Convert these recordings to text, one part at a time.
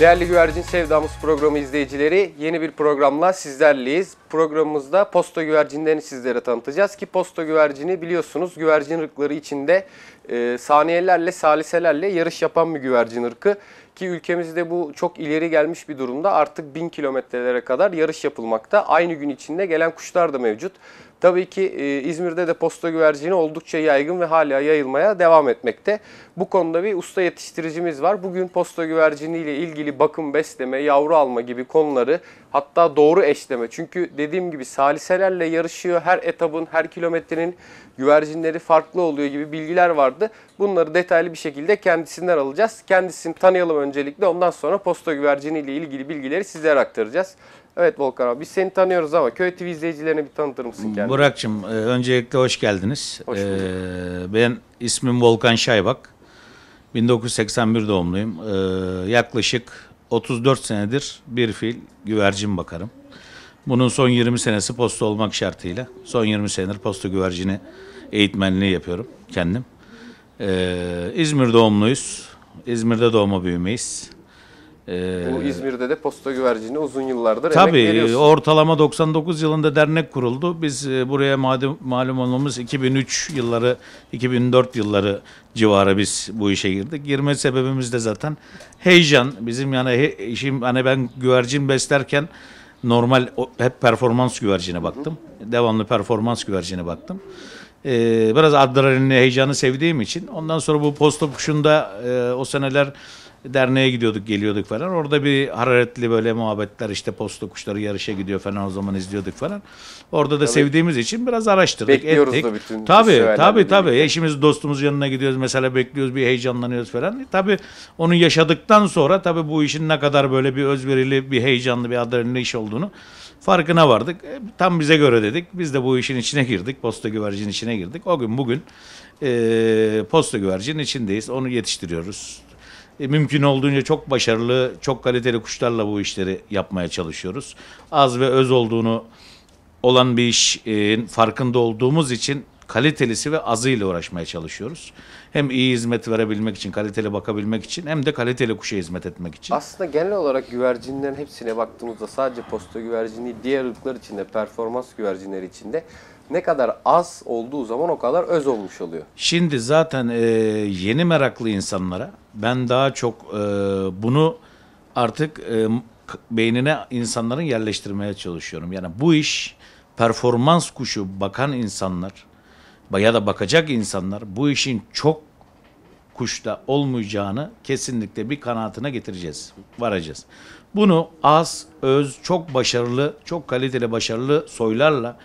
Değerli Güvercin Sevdamız programı izleyicileri yeni bir programla sizlerleyiz. Programımızda posta güvercinlerini sizlere tanıtacağız ki posta güvercini biliyorsunuz güvercin ırkları içinde e, saniyelerle saliselerle yarış yapan bir güvercin ırkı. Ki ülkemizde bu çok ileri gelmiş bir durumda artık bin kilometrelere kadar yarış yapılmakta. Aynı gün içinde gelen kuşlar da mevcut. Tabii ki e, İzmir'de de posta güvercini oldukça yaygın ve hala yayılmaya devam etmekte. Bu konuda bir usta yetiştiricimiz var. Bugün posta güvercini ile ilgili bakım, besleme, yavru alma gibi konuları hatta doğru eşleme. Çünkü dediğim gibi saliselerle yarışıyor. Her etabın, her kilometrenin güvercinleri farklı oluyor gibi bilgiler vardı. Bunları detaylı bir şekilde kendisinden alacağız. Kendisini tanıyalım öncelikle. Ondan sonra posta güvercini ile ilgili bilgileri sizlere aktaracağız. Evet Volkan abi biz seni tanıyoruz ama Köy TV izleyicilerine bir tanıtır mısın kendini? Burak'cığım e, öncelikle hoş geldiniz. Hoş e, bulduk. ben ismim Volkan Şaybak. 1981 doğumluyum. E, yaklaşık 34 senedir bir fil güvercin bakarım. Bunun son 20 senesi posta olmak şartıyla. Son 20 senedir posta güvercini eğitmenliği yapıyorum kendim. E, İzmir doğumluyuz. İzmir'de doğma büyümeyiz. Ee, bu İzmir'de de posta güvercini uzun yıllardır tabii, emek veriyorsun. Tabii ortalama 99 yılında dernek kuruldu. Biz e, buraya malum, malum olmamız 2003 yılları, 2004 yılları civarı biz bu işe girdik. Girme sebebimiz de zaten heyecan. Bizim yani he, işim hani ben güvercin beslerken normal hep performans güvercine baktım. Hı. Devamlı performans güvercine baktım. Ee, biraz adrenalini, heyecanı sevdiğim için. Ondan sonra bu posta kuşunda e, o seneler derneğe gidiyorduk geliyorduk falan. Orada bir hararetli böyle muhabbetler işte posta kuşları yarışa gidiyor falan o zaman izliyorduk falan. Orada da tabii. sevdiğimiz için biraz araştırdık. Bekliyoruz ettik. da bütün Tabii tabii tabii. Eşimiz dostumuz yanına gidiyoruz mesela bekliyoruz bir heyecanlanıyoruz falan. E, tabii onu yaşadıktan sonra tabii bu işin ne kadar böyle bir özverili bir heyecanlı bir adrenalin iş olduğunu farkına vardık. E, tam bize göre dedik. Biz de bu işin içine girdik. Posta güvercinin içine girdik. O gün bugün e, posta güvercinin içindeyiz. Onu yetiştiriyoruz e, mümkün olduğunca çok başarılı, çok kaliteli kuşlarla bu işleri yapmaya çalışıyoruz. Az ve öz olduğunu olan bir işin e, farkında olduğumuz için kalitelisi ve azıyla uğraşmaya çalışıyoruz. Hem iyi hizmet verebilmek için, kaliteli bakabilmek için hem de kaliteli kuşa hizmet etmek için. Aslında genel olarak güvercinlerin hepsine baktığımızda sadece posta güvercini diğer ırklar içinde, performans güvercinleri içinde ne kadar az olduğu zaman o kadar öz olmuş oluyor. Şimdi zaten e, yeni meraklı insanlara ben daha çok e, bunu artık e, beynine insanların yerleştirmeye çalışıyorum. Yani bu iş performans kuşu bakan insanlar ya da bakacak insanlar bu işin çok kuşta olmayacağını kesinlikle bir kanaatine getireceğiz, varacağız. Bunu az, öz, çok başarılı, çok kaliteli başarılı soylarla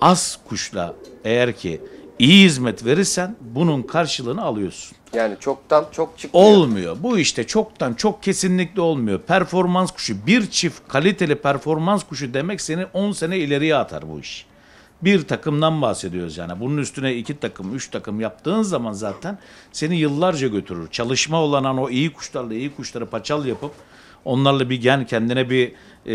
az kuşla eğer ki iyi hizmet verirsen bunun karşılığını alıyorsun. Yani çoktan çok çıkmıyor. Olmuyor. Bu işte çoktan çok kesinlikle olmuyor. Performans kuşu bir çift kaliteli performans kuşu demek seni 10 sene ileriye atar bu iş. Bir takımdan bahsediyoruz yani. Bunun üstüne iki takım, üç takım yaptığın zaman zaten seni yıllarca götürür. Çalışma olan o iyi kuşlarla iyi kuşları paçal yapıp onlarla bir gen kendine bir e,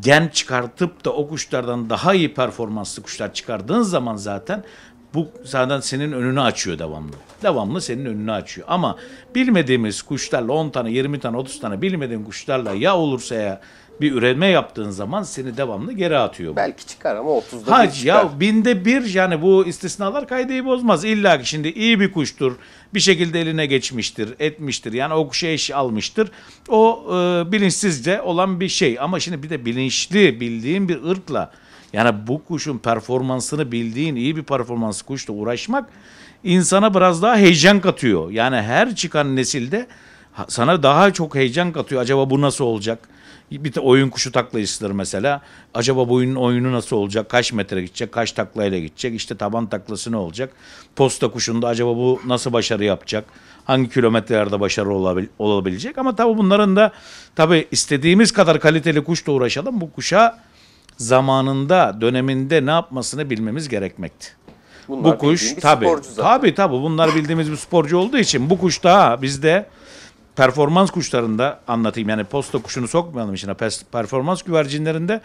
gen çıkartıp da o kuşlardan daha iyi performanslı kuşlar çıkardığın zaman zaten bu zaten senin önünü açıyor devamlı. Devamlı senin önünü açıyor. Ama bilmediğimiz kuşlarla 10 tane, 20 tane, 30 tane bilmediğin kuşlarla ya olursa ya bir üreme yaptığın zaman seni devamlı geri atıyor. Belki çıkar ama 30'da Hac, bir çıkar. Ya binde bir yani bu istisnalar kaydeyi bozmaz. İlla ki şimdi iyi bir kuştur bir şekilde eline geçmiştir, etmiştir. Yani o kuşu şey almıştır. O e, bilinçsizce olan bir şey. Ama şimdi bir de bilinçli bildiğin bir ırkla yani bu kuşun performansını bildiğin iyi bir performans kuşla uğraşmak insana biraz daha heyecan katıyor. Yani her çıkan nesilde sana daha çok heyecan katıyor. Acaba bu nasıl olacak? Bir de oyun kuşu taklayışıdır mesela. Acaba bu oyunun oyunu nasıl olacak? Kaç metre gidecek? Kaç taklayla gidecek? İşte taban taklası ne olacak? Posta kuşunda acaba bu nasıl başarı yapacak? Hangi kilometrelerde başarı olabil olabilecek? Ama tabii bunların da tabii istediğimiz kadar kaliteli kuşla uğraşalım. Bu kuşa zamanında, döneminde ne yapmasını bilmemiz gerekmekti. Bunlar bu kuş tabi tabi tabi bunlar bildiğimiz bir sporcu olduğu için bu kuş daha bizde performans kuşlarında anlatayım. Yani posta kuşunu sokmayalım içine. Performans güvercinlerinde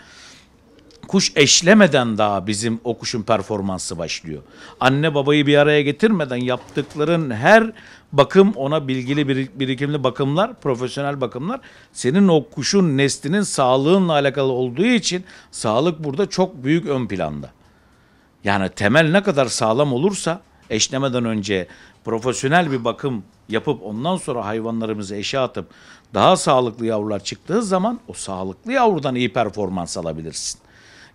kuş eşlemeden daha bizim o kuşun performansı başlıyor. Anne babayı bir araya getirmeden yaptıkların her bakım ona bilgili birikimli bakımlar, profesyonel bakımlar senin o kuşun neslinin sağlığınla alakalı olduğu için sağlık burada çok büyük ön planda. Yani temel ne kadar sağlam olursa eşlemeden önce profesyonel bir bakım yapıp ondan sonra hayvanlarımızı eşe atıp daha sağlıklı yavrular çıktığı zaman o sağlıklı yavrudan iyi performans alabilirsin.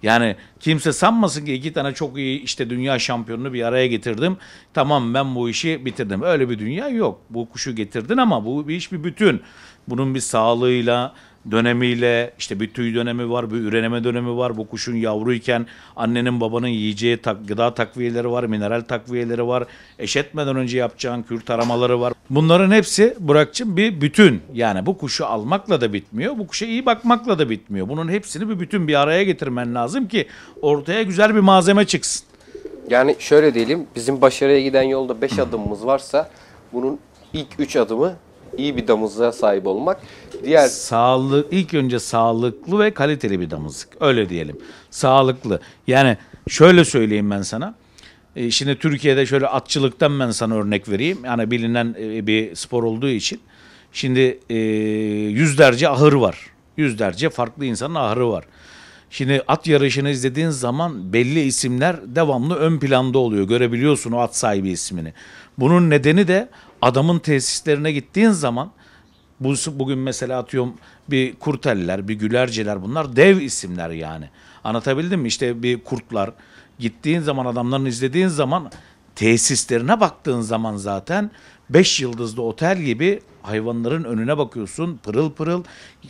Yani kimse sanmasın ki iki tane çok iyi işte dünya şampiyonunu bir araya getirdim. Tamam ben bu işi bitirdim. Öyle bir dünya yok. Bu kuşu getirdin ama bu bir iş bir bütün. Bunun bir sağlığıyla, dönemiyle işte bir tüy dönemi var, bir üreneme dönemi var. Bu kuşun yavruyken annenin babanın yiyeceği tak, gıda takviyeleri var, mineral takviyeleri var. Eşetmeden önce yapacağın kür taramaları var. Bunların hepsi Burak'cığım bir bütün. Yani bu kuşu almakla da bitmiyor, bu kuşa iyi bakmakla da bitmiyor. Bunun hepsini bir bütün bir araya getirmen lazım ki ortaya güzel bir malzeme çıksın. Yani şöyle diyelim, bizim başarıya giden yolda 5 adımımız varsa bunun ilk 3 adımı iyi bir damızlığa sahip olmak diğer sağlık ilk önce sağlıklı ve kaliteli bir damızlık öyle diyelim. Sağlıklı. Yani şöyle söyleyeyim ben sana. E, şimdi Türkiye'de şöyle atçılıktan ben sana örnek vereyim. Yani bilinen e, bir spor olduğu için. Şimdi e, yüzlerce ahır var. Yüzlerce farklı insanın ahırı var. Şimdi at yarışını izlediğin zaman belli isimler devamlı ön planda oluyor. Görebiliyorsun o at sahibi ismini. Bunun nedeni de adamın tesislerine gittiğin zaman bu, bugün mesela atıyorum bir Kurteller, bir Gülerciler bunlar dev isimler yani. Anlatabildim mi? İşte bir Kurtlar gittiğin zaman adamların izlediğin zaman tesislerine baktığın zaman zaten Beş yıldızlı otel gibi hayvanların önüne bakıyorsun pırıl pırıl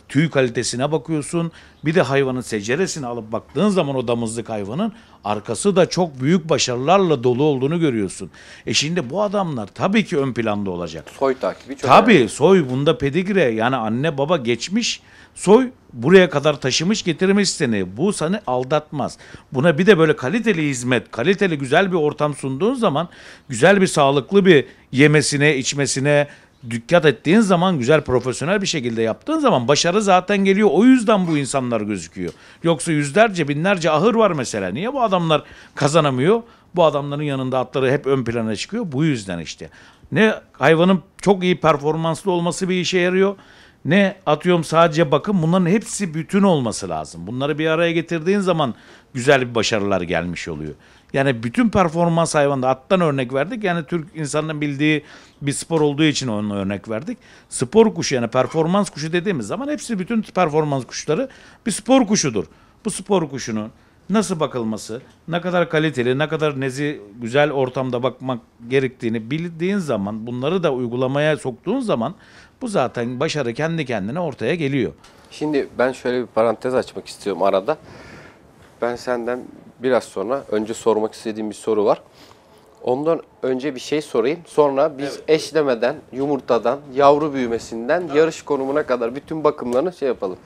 tüy kalitesine bakıyorsun bir de hayvanın seceresini alıp baktığın zaman o damızlık hayvanın arkası da çok büyük başarılarla dolu olduğunu görüyorsun. E şimdi bu adamlar tabii ki ön planda olacak. Soy takibi çok Tabii önemli. soy bunda pedigre yani anne baba geçmiş soy buraya kadar taşımış getirmiş seni. Bu seni aldatmaz. Buna bir de böyle kaliteli hizmet, kaliteli güzel bir ortam sunduğun zaman güzel bir sağlıklı bir yemesine, içmesine, dikkat ettiğin zaman güzel profesyonel bir şekilde yaptığın zaman başarı zaten geliyor. O yüzden bu insanlar gözüküyor. Yoksa yüzlerce binlerce ahır var mesela. Niye bu adamlar kazanamıyor? Bu adamların yanında atları hep ön plana çıkıyor. Bu yüzden işte. Ne hayvanın çok iyi performanslı olması bir işe yarıyor ne atıyorum sadece bakım bunların hepsi bütün olması lazım. Bunları bir araya getirdiğin zaman güzel bir başarılar gelmiş oluyor. Yani bütün performans hayvanda attan örnek verdik. Yani Türk insanının bildiği bir spor olduğu için onu örnek verdik. Spor kuşu yani performans kuşu dediğimiz zaman hepsi bütün performans kuşları bir spor kuşudur. Bu spor kuşunun nasıl bakılması, ne kadar kaliteli, ne kadar nezi güzel ortamda bakmak gerektiğini bildiğin zaman, bunları da uygulamaya soktuğun zaman bu zaten başarı kendi kendine ortaya geliyor. Şimdi ben şöyle bir parantez açmak istiyorum arada. Ben senden biraz sonra önce sormak istediğim bir soru var. Ondan önce bir şey sorayım. Sonra biz evet. eşlemeden, yumurtadan, yavru büyümesinden evet. yarış konumuna kadar bütün bakımlarını şey yapalım.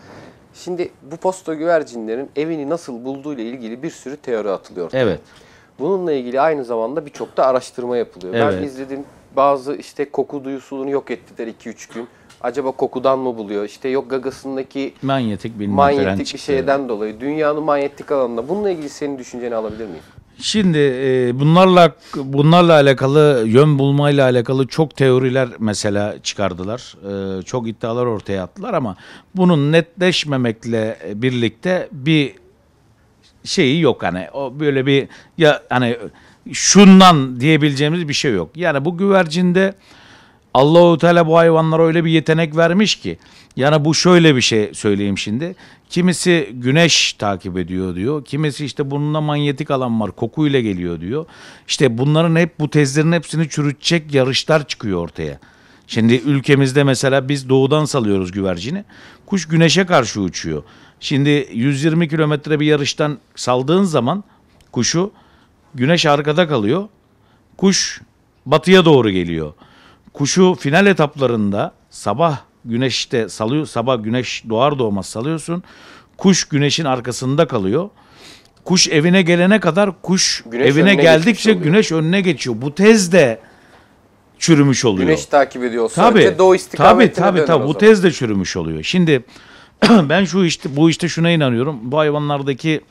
Şimdi bu posta güvercinlerin evini nasıl bulduğu ile ilgili bir sürü teori atılıyor. Evet. Bununla ilgili aynı zamanda birçok da araştırma yapılıyor. Evet. Ben izledim bazı işte koku duyusunu yok ettiler 2-3 gün. Acaba kokudan mı buluyor? İşte yok gagasındaki manyetik bir manyetik bir şeyden dolayı dünyanın manyetik alanında. Bununla ilgili senin düşünceni alabilir miyim? Şimdi e, bunlarla bunlarla alakalı yön bulmayla alakalı çok teoriler mesela çıkardılar. E, çok iddialar ortaya attılar ama bunun netleşmemekle birlikte bir şeyi yok hani o böyle bir ya hani şundan diyebileceğimiz bir şey yok. Yani bu güvercinde Allahu Teala bu hayvanlara öyle bir yetenek vermiş ki. Yani bu şöyle bir şey söyleyeyim şimdi. Kimisi güneş takip ediyor diyor. Kimisi işte bununla manyetik alan var kokuyla geliyor diyor. İşte bunların hep bu tezlerin hepsini çürütecek yarışlar çıkıyor ortaya. Şimdi ülkemizde mesela biz doğudan salıyoruz güvercini. Kuş güneşe karşı uçuyor. Şimdi 120 kilometre bir yarıştan saldığın zaman kuşu Güneş arkada kalıyor. Kuş batıya doğru geliyor. Kuşu final etaplarında sabah güneşte salıyor. Sabah güneş doğar doğmaz salıyorsun. Kuş güneşin arkasında kalıyor. Kuş evine gelene kadar kuş güneş evine geldikçe güneş önüne geçiyor. Bu tez de çürümüş oluyor. Güneş takip ediyor. Sadece tabii, doğu istikametine Tabii tabii tabii bu tez de çürümüş oluyor. Şimdi ben şu işte bu işte şuna inanıyorum. Bu hayvanlardaki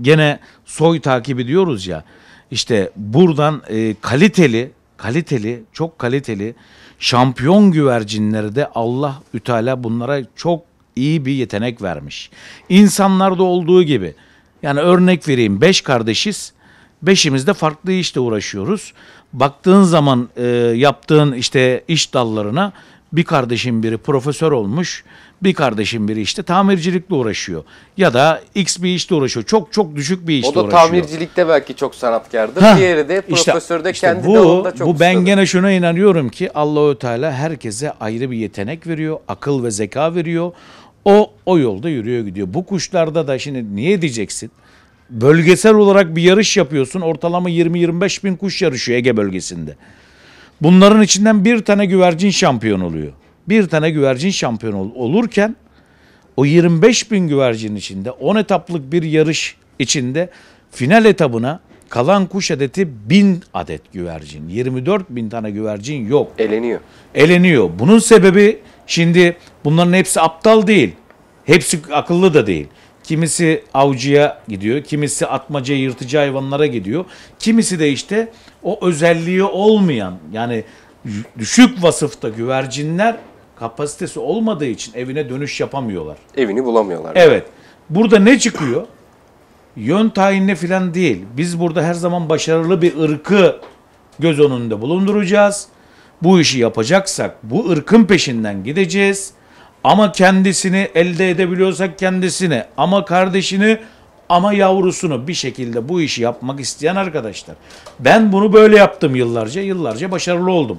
gene soy takibi diyoruz ya. İşte buradan e, kaliteli, kaliteli, çok kaliteli şampiyon güvercinleri de Allah Üteala bunlara çok iyi bir yetenek vermiş. İnsanlarda olduğu gibi. Yani örnek vereyim. Beş kardeşiz. Beşimiz de farklı işte uğraşıyoruz. Baktığın zaman e, yaptığın işte iş dallarına bir kardeşin biri profesör olmuş, bir kardeşim biri işte tamircilikle uğraşıyor. Ya da X bir işte uğraşıyor. Çok çok düşük bir işte uğraşıyor. O da uğraşıyor. tamircilikte belki çok sanatkardır. Ha, Diğeri de işte, profesörde işte kendi bu, dalında çok Bu ustadır. ben gene şuna inanıyorum ki Allahü Teala herkese ayrı bir yetenek veriyor. Akıl ve zeka veriyor. O o yolda yürüyor gidiyor. Bu kuşlarda da şimdi niye diyeceksin? Bölgesel olarak bir yarış yapıyorsun. Ortalama 20-25 bin kuş yarışıyor Ege bölgesinde. Bunların içinden bir tane güvercin şampiyon oluyor bir tane güvercin şampiyon olurken o 25 bin güvercin içinde 10 etaplık bir yarış içinde final etabına kalan kuş adeti 1000 adet güvercin. 24 bin tane güvercin yok. Eleniyor. Eleniyor. Bunun sebebi şimdi bunların hepsi aptal değil. Hepsi akıllı da değil. Kimisi avcıya gidiyor, kimisi atmaca yırtıcı hayvanlara gidiyor. Kimisi de işte o özelliği olmayan yani düşük vasıfta güvercinler kapasitesi olmadığı için evine dönüş yapamıyorlar. Evini bulamıyorlar. Evet. Burada ne çıkıyor? Yön tayinine filan değil. Biz burada her zaman başarılı bir ırkı göz önünde bulunduracağız. Bu işi yapacaksak bu ırkın peşinden gideceğiz. Ama kendisini elde edebiliyorsak kendisini, ama kardeşini, ama yavrusunu bir şekilde bu işi yapmak isteyen arkadaşlar. Ben bunu böyle yaptım yıllarca, yıllarca başarılı oldum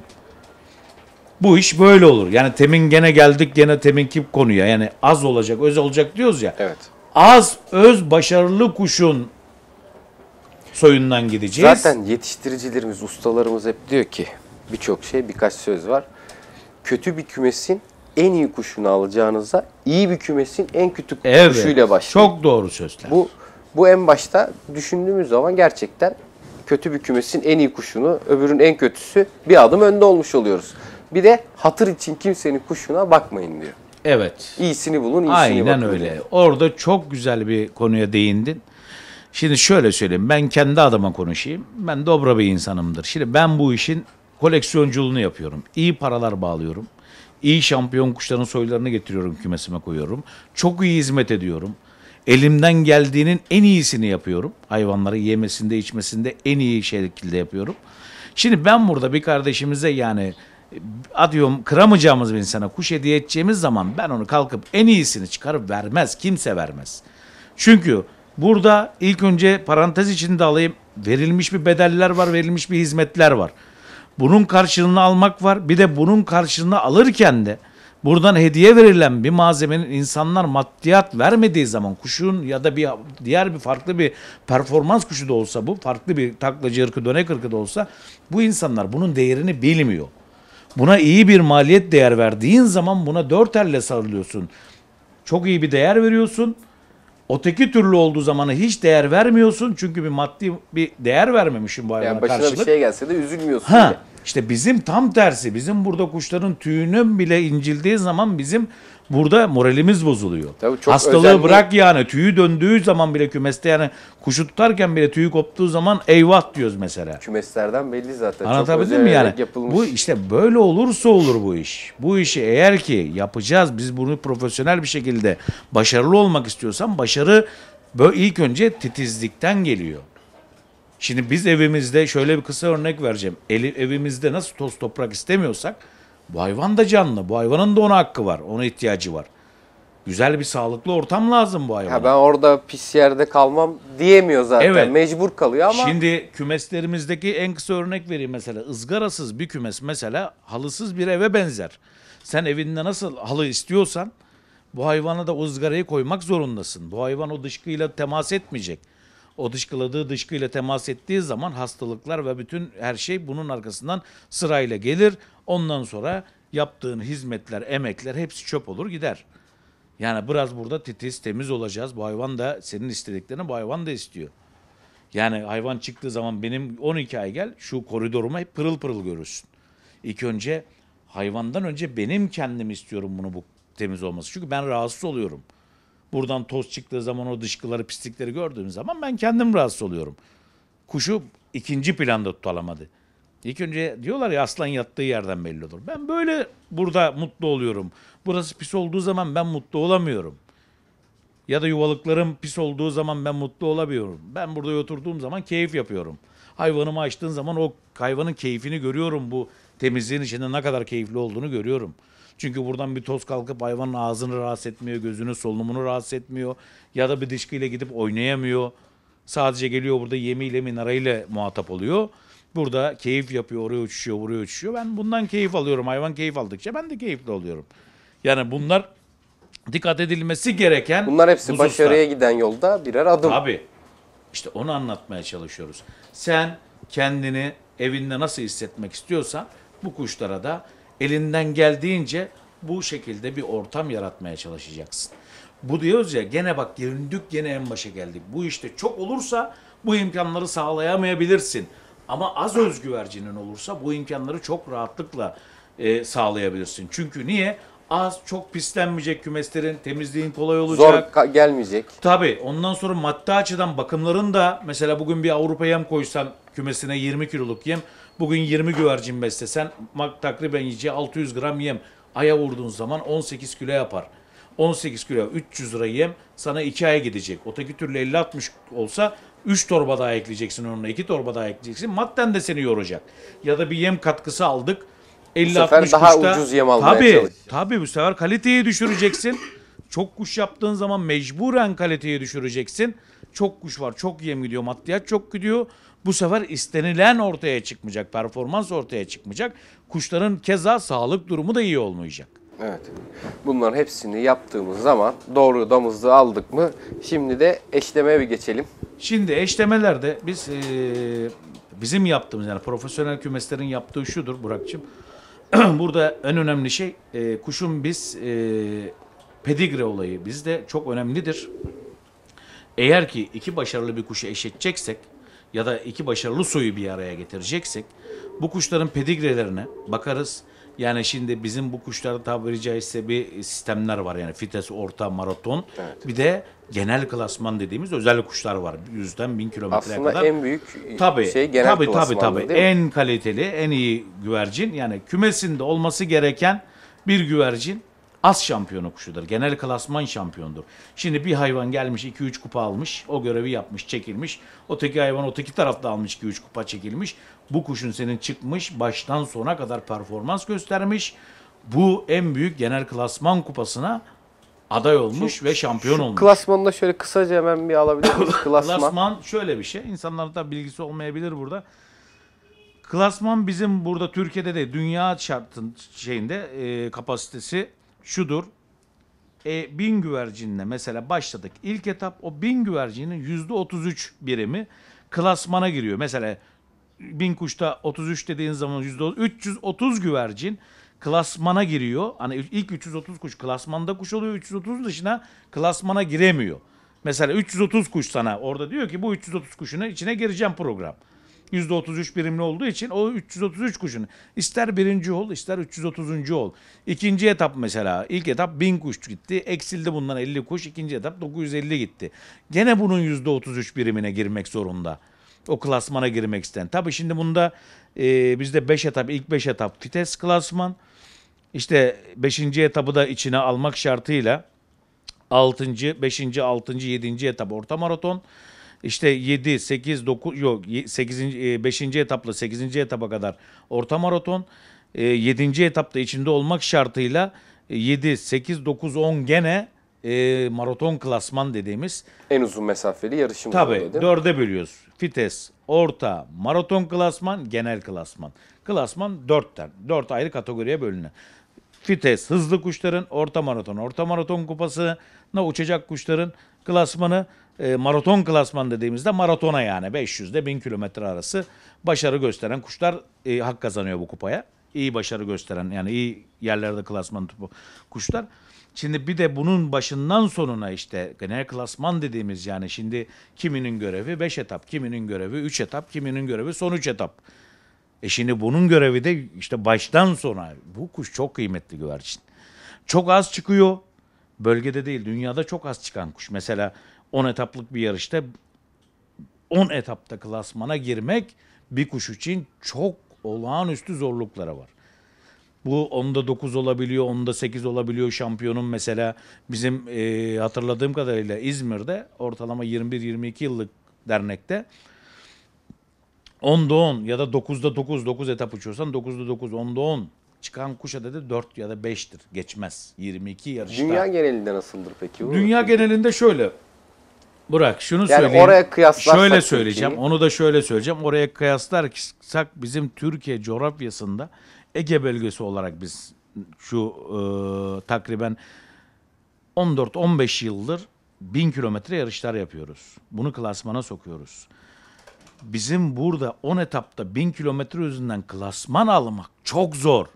bu iş böyle olur. Yani temin gene geldik gene teminki konuya. Yani az olacak, öz olacak diyoruz ya. Evet. Az, öz başarılı kuşun soyundan gideceğiz. Zaten yetiştiricilerimiz, ustalarımız hep diyor ki birçok şey birkaç söz var. Kötü bir kümesin en iyi kuşunu alacağınıza iyi bir kümesin en kötü evet, kuşuyla başlayın. Çok doğru sözler. Bu bu en başta düşündüğümüz zaman gerçekten kötü bir kümesin en iyi kuşunu, öbürün en kötüsü bir adım önde olmuş oluyoruz. Bir de hatır için kimsenin kuşuna bakmayın diyor. Evet. İyisini bulun, iyisini Aynen bakın. Aynen öyle. Diyor. Orada çok güzel bir konuya değindin. Şimdi şöyle söyleyeyim. Ben kendi adıma konuşayım. Ben dobra bir insanımdır. Şimdi ben bu işin koleksiyonculuğunu yapıyorum. İyi paralar bağlıyorum. İyi şampiyon kuşların soylarını getiriyorum kümesime koyuyorum. Çok iyi hizmet ediyorum. Elimden geldiğinin en iyisini yapıyorum. Hayvanları yemesinde içmesinde en iyi şekilde yapıyorum. Şimdi ben burada bir kardeşimize yani atıyorum kıramayacağımız bir insana kuş hediye edeceğimiz zaman ben onu kalkıp en iyisini çıkarıp vermez. Kimse vermez. Çünkü burada ilk önce parantez içinde alayım verilmiş bir bedeller var, verilmiş bir hizmetler var. Bunun karşılığını almak var. Bir de bunun karşılığını alırken de buradan hediye verilen bir malzemenin insanlar maddiyat vermediği zaman kuşun ya da bir diğer bir farklı bir performans kuşu da olsa bu farklı bir taklacı ırkı dönek ırkı da olsa bu insanlar bunun değerini bilmiyor. Buna iyi bir maliyet değer verdiğin zaman buna dört elle sarılıyorsun. Çok iyi bir değer veriyorsun. Oteki türlü olduğu zamanı hiç değer vermiyorsun. Çünkü bir maddi bir değer vermemişim bu hayvana yani başına karşılık. bir şey gelse de üzülmüyorsun. Ha, işte bizim tam tersi. Bizim burada kuşların tüyünün bile incildiği zaman bizim burada moralimiz bozuluyor. Tabii çok Hastalığı özenli... bırak yani tüyü döndüğü zaman bile kümeste yani kuşu tutarken bile tüyü koptuğu zaman eyvah diyoruz mesela. Kümeslerden belli zaten. Anlatabildim mi yani? Yapılmış. Bu işte böyle olursa olur bu iş. Bu işi eğer ki yapacağız biz bunu profesyonel bir şekilde başarılı olmak istiyorsan başarı böyle ilk önce titizlikten geliyor. Şimdi biz evimizde şöyle bir kısa örnek vereceğim. evimizde nasıl toz toprak istemiyorsak bu hayvan da canlı. Bu hayvanın da ona hakkı var. Ona ihtiyacı var. Güzel bir sağlıklı ortam lazım bu hayvana. Ya ben orada pis yerde kalmam diyemiyor zaten. Evet. Mecbur kalıyor ama. Şimdi kümeslerimizdeki en kısa örnek vereyim mesela. ızgarasız bir kümes mesela halısız bir eve benzer. Sen evinde nasıl halı istiyorsan bu hayvana da o ızgarayı koymak zorundasın. Bu hayvan o dışkıyla temas etmeyecek. O dışkıladığı dışkıyla temas ettiği zaman hastalıklar ve bütün her şey bunun arkasından sırayla gelir. Ondan sonra yaptığın hizmetler, emekler hepsi çöp olur gider. Yani biraz burada titiz, temiz olacağız. Bu hayvan da senin istediklerini bu hayvan da istiyor. Yani hayvan çıktığı zaman benim 12 ay gel şu koridoruma hep pırıl pırıl görürsün. İlk önce hayvandan önce benim kendim istiyorum bunu bu temiz olması. Çünkü ben rahatsız oluyorum. Buradan toz çıktığı zaman o dışkıları, pislikleri gördüğüm zaman ben kendim rahatsız oluyorum. Kuşu ikinci planda tutalamadı. İlk önce diyorlar ya aslan yattığı yerden belli olur. Ben böyle burada mutlu oluyorum. Burası pis olduğu zaman ben mutlu olamıyorum. Ya da yuvalıklarım pis olduğu zaman ben mutlu olamıyorum. Ben burada oturduğum zaman keyif yapıyorum. Hayvanımı açtığın zaman o hayvanın keyfini görüyorum. Bu temizliğin içinde ne kadar keyifli olduğunu görüyorum. Çünkü buradan bir toz kalkıp hayvanın ağzını rahatsız etmiyor, gözünü solunumunu rahatsız etmiyor. Ya da bir dışkıyla gidip oynayamıyor. Sadece geliyor burada yemiyle minarayla muhatap oluyor. Burada keyif yapıyor, oraya uçuşuyor, buraya uçuşuyor. Ben bundan keyif alıyorum. Hayvan keyif aldıkça ben de keyifli oluyorum. Yani bunlar dikkat edilmesi gereken Bunlar hepsi hususlar. başarıya giden yolda birer adım. Tabii. İşte onu anlatmaya çalışıyoruz. Sen kendini evinde nasıl hissetmek istiyorsan bu kuşlara da elinden geldiğince bu şekilde bir ortam yaratmaya çalışacaksın. Bu diyoruz ya gene bak göründük gene en başa geldik. Bu işte çok olursa bu imkanları sağlayamayabilirsin. Ama az özgüvercinin olursa bu imkanları çok rahatlıkla e, sağlayabilirsin. Çünkü niye? Az çok pislenmeyecek kümeslerin, temizliğin kolay olacak. Zor gelmeyecek. Tabii ondan sonra madde açıdan bakımların da mesela bugün bir Avrupa yem koysan kümesine 20 kiloluk yem Bugün 20 güvercin beslesen takriben yiyeceği 600 gram yem. Aya vurduğun zaman 18 kilo yapar. 18 kilo 300 lira yem sana 2 aya gidecek. Otaki türlü 50-60 olsa 3 torba daha ekleyeceksin onunla 2 torba daha ekleyeceksin. Madden de seni yoracak. Ya da bir yem katkısı aldık. 50 bu sefer 60 daha kuşta, ucuz yem almaya tabii, çalışacağım. Tabii bu sefer kaliteyi düşüreceksin. çok kuş yaptığın zaman mecburen kaliteyi düşüreceksin. Çok kuş var çok yem gidiyor maddiyat çok gidiyor. Bu sefer istenilen ortaya çıkmayacak, performans ortaya çıkmayacak. Kuşların keza sağlık durumu da iyi olmayacak. Evet. Bunların hepsini yaptığımız zaman doğru damızlığı aldık mı şimdi de eşlemeye bir geçelim. Şimdi eşlemelerde biz e, bizim yaptığımız yani profesyonel kümeslerin yaptığı şudur Burak'cığım. Burada en önemli şey e, kuşun biz e, pedigre olayı bizde çok önemlidir. Eğer ki iki başarılı bir kuşu eşiteceksek ya da iki başarılı soyu bir araya getireceksek bu kuşların pedigrelerine bakarız. Yani şimdi bizim bu kuşlarda tabiri caizse bir sistemler var. Yani fites, orta, maraton. Evet. Bir de genel klasman dediğimiz özel kuşlar var. Yüzden bin kilometreye kadar. Aslında en büyük tabii, şey genel tabii, klasman. Tabii tabii. En kaliteli, en iyi güvercin. Yani kümesinde olması gereken bir güvercin az şampiyonu kuşudur. Genel klasman şampiyondur. Şimdi bir hayvan gelmiş 2-3 kupa almış. O görevi yapmış, çekilmiş. Öteki hayvan öteki tarafta almış 2-3 kupa çekilmiş. Bu kuşun senin çıkmış baştan sona kadar performans göstermiş. Bu en büyük genel klasman kupasına aday olmuş şu, ve şampiyon şu olmuş. Klasmanında şöyle kısaca hemen bir alabilir miyiz? Klasman. Klasman şöyle bir şey. İnsanların da bilgisi olmayabilir burada. Klasman bizim burada Türkiye'de de dünya şartın şeyinde e, kapasitesi şudur. E, bin güvercinle mesela başladık. İlk etap o bin güvercinin yüzde 33 birimi klasmana giriyor. Mesela bin kuşta 33 dediğin zaman yüzde 330 güvercin klasmana giriyor. Hani ilk 330 kuş klasmanda kuş oluyor. 330 dışına klasmana giremiyor. Mesela 330 kuş sana orada diyor ki bu 330 kuşuna içine gireceğim program. %33 birimli olduğu için o 333 kuşun ister birinci ol ister 330. ol. İkinci etap mesela ilk etap 1000 kuş gitti. Eksildi bundan 50 kuş. ikinci etap 950 gitti. Gene bunun %33 birimine girmek zorunda. O klasmana girmek isteyen. Tabii şimdi bunda e, bizde 5 etap ilk 5 etap fites klasman. İşte 5. etabı da içine almak şartıyla 6. 5. 6. 7. etap orta maraton işte 7, 8, 9 yok 8. 5. E, etapla 8. etapa kadar orta maraton. 7. E, etapta içinde olmak şartıyla 7, 8, 9, 10 gene e, maraton klasman dediğimiz. En uzun mesafeli yarışım tabi dörde bölüyoruz. Fites, orta, maraton klasman, genel klasman. Klasman dört der. Dört ayrı kategoriye bölünür. Fites, hızlı kuşların, orta maraton, orta maraton kupasına uçacak kuşların klasmanı e, maraton klasman dediğimizde maratona yani 500 ile 1000 kilometre arası başarı gösteren kuşlar e, hak kazanıyor bu kupaya. İyi başarı gösteren yani iyi yerlerde klasman topu kuşlar. Şimdi bir de bunun başından sonuna işte genel klasman dediğimiz yani şimdi kiminin görevi 5 etap, kiminin görevi 3 etap, kiminin görevi son 3 etap. E şimdi bunun görevi de işte baştan sona bu kuş çok kıymetli güvercin. Çok az çıkıyor. Bölgede değil dünyada çok az çıkan kuş. Mesela 10 etaplık bir yarışta 10 etapta klasmana girmek bir kuş için çok olağanüstü zorluklara var. Bu onda 9 olabiliyor, onda 8 olabiliyor. Şampiyonun mesela bizim e, hatırladığım kadarıyla İzmir'de ortalama 21-22 yıllık dernekte 10'da 10 ya da 9'da 9, 9 etap uçuyorsan 9'da 9, 10'da 10 çıkan kuş adedi 4 ya da 5'tir. Geçmez. 22 yarışta. Dünya genelinde nasıldır peki? Dünya genelinde şöyle. Burak şunu yani söyleyeyim. oraya kıyaslarsak şöyle söyleyeceğim. Türkiye'yi... Onu da şöyle söyleyeceğim. Oraya kıyaslarsak bizim Türkiye coğrafyasında Ege bölgesi olarak biz şu e, takriben 14-15 yıldır 1000 kilometre yarışlar yapıyoruz. Bunu klasmana sokuyoruz. Bizim burada 10 etapta 1000 kilometre üzerinden klasman almak çok zor.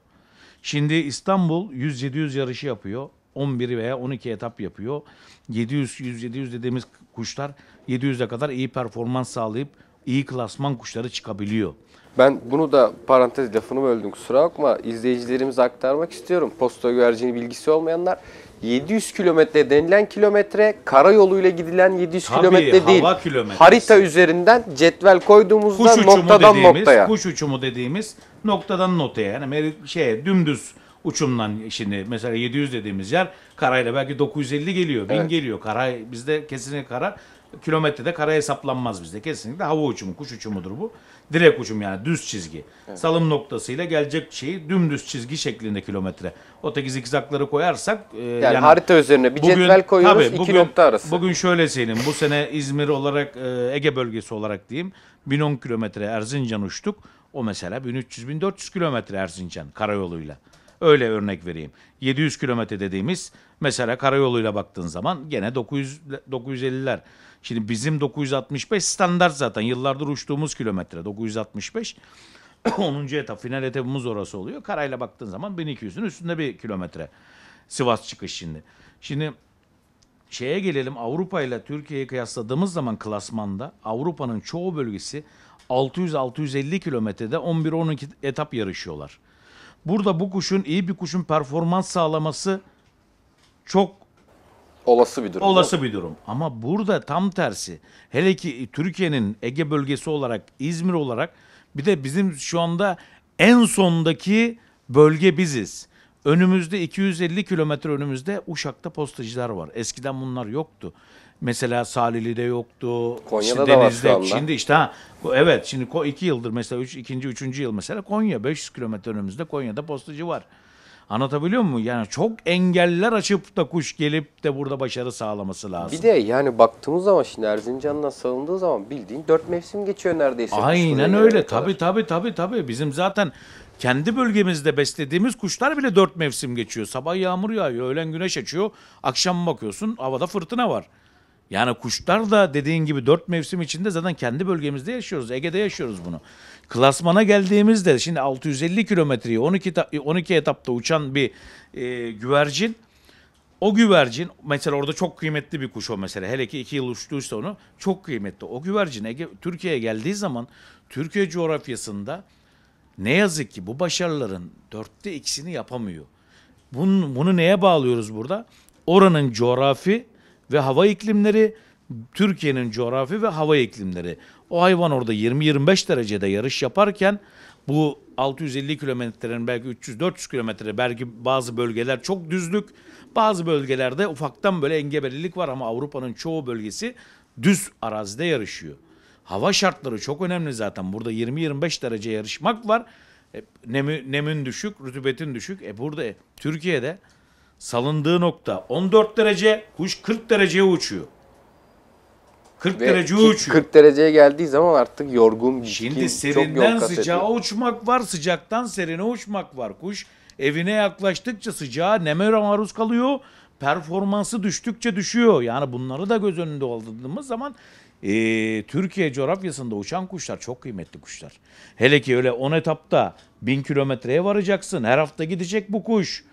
Şimdi İstanbul 100-700 yarışı yapıyor. 11 veya 12 etap yapıyor. 700, 100, 700 dediğimiz kuşlar 700'e kadar iyi performans sağlayıp iyi klasman kuşları çıkabiliyor. Ben bunu da parantez lafını böldüm kusura bakma. İzleyicilerimize aktarmak istiyorum. Posta güvercini bilgisi olmayanlar 700 kilometre denilen kilometre karayoluyla gidilen 700 Tabii, kilometre değil. Kilometresi. Harita üzerinden cetvel koyduğumuzda kuş noktadan dediğimiz, noktaya. Kuş uçumu dediğimiz noktadan notaya yani şey dümdüz uçumdan şimdi mesela 700 dediğimiz yer karayla belki 950 geliyor, 1000 Evet. geliyor. Karay bizde kesinlikle kara kilometrede kara hesaplanmaz bizde. Kesinlikle hava uçumu, kuş uçumudur bu. Direkt uçum yani düz çizgi. Salım noktasıyla gelecek şeyi dümdüz çizgi şeklinde kilometre. o Öteki zikzakları koyarsak e, Yani, harita üzerine bir cetvel koyuyoruz tabii iki bugün- nokta arası. Bugün şöyle söyleyeyim. Bu sene İzmir olarak e, Ege bölgesi olarak diyeyim 1010 kilometre Erzincan uçtuk. O mesela 1300-1400 kilometre Erzincan karayoluyla. Öyle örnek vereyim. 700 kilometre dediğimiz mesela karayoluyla baktığın zaman gene 900 950'ler. Şimdi bizim 965 standart zaten yıllardır uçtuğumuz kilometre 965. 10. etap final etapımız orası oluyor. Karayla baktığın zaman 1200'ün üstünde bir kilometre. Sivas çıkış şimdi. Şimdi şeye gelelim Avrupa ile Türkiye'yi kıyasladığımız zaman klasmanda Avrupa'nın çoğu bölgesi 600-650 kilometrede 11-12 etap yarışıyorlar. Burada bu kuşun iyi bir kuşun performans sağlaması çok olası bir durum. Olası bir durum. Ama burada tam tersi. Hele ki Türkiye'nin Ege bölgesi olarak, İzmir olarak bir de bizim şu anda en sondaki bölge biziz. Önümüzde 250 kilometre önümüzde Uşak'ta postacılar var. Eskiden bunlar yoktu. Mesela Salili'de yoktu. Konya'da işte da Deniz'de, var şu Şimdi işte ha evet şimdi iki yıldır mesela üç, ikinci üçüncü yıl mesela Konya 500 kilometre önümüzde Konya'da postacı var. Anlatabiliyor muyum? Yani çok engeller açıp da kuş gelip de burada başarı sağlaması lazım. Bir de yani baktığımız zaman şimdi Erzincan'la salındığı zaman bildiğin dört mevsim geçiyor neredeyse. Aynen öyle. Tabii tabii tabii tabii. Bizim zaten kendi bölgemizde beslediğimiz kuşlar bile dört mevsim geçiyor. Sabah yağmur yağıyor, öğlen güneş açıyor. Akşam bakıyorsun havada fırtına var. Yani kuşlar da dediğin gibi dört mevsim içinde zaten kendi bölgemizde yaşıyoruz. Ege'de yaşıyoruz bunu. Klasmana geldiğimizde şimdi 650 kilometreyi 12, 12 etapta uçan bir e, güvercin o güvercin mesela orada çok kıymetli bir kuş o mesela. Hele ki iki yıl uçtuysa onu çok kıymetli. O güvercin Ege, Türkiye'ye geldiği zaman Türkiye coğrafyasında ne yazık ki bu başarıların dörtte ikisini yapamıyor. Bunu, bunu neye bağlıyoruz burada? Oranın coğrafi ve hava iklimleri, Türkiye'nin coğrafi ve hava iklimleri. O hayvan orada 20-25 derecede yarış yaparken bu 650 kilometrenin belki 300-400 kilometre belki bazı bölgeler çok düzlük. Bazı bölgelerde ufaktan böyle engebelilik var ama Avrupa'nın çoğu bölgesi düz arazide yarışıyor. Hava şartları çok önemli zaten. Burada 20-25 derece yarışmak var. E, nemi, nemin düşük, rütübetin düşük. E burada e, Türkiye'de salındığı nokta 14 derece, kuş 40 dereceye uçuyor. 40 Ve derece uçuyor. 40 dereceye geldiği zaman artık yorgun, ciddi, Şimdi serinden çok sıcağa uçmak var, sıcaktan serine uçmak var. Kuş evine yaklaştıkça sıcağa neme maruz kalıyor. Performansı düştükçe düşüyor. Yani bunları da göz önünde aldığımız zaman e, Türkiye coğrafyasında uçan kuşlar çok kıymetli kuşlar. Hele ki öyle 10 etapta 1000 kilometreye varacaksın. Her hafta gidecek bu kuş.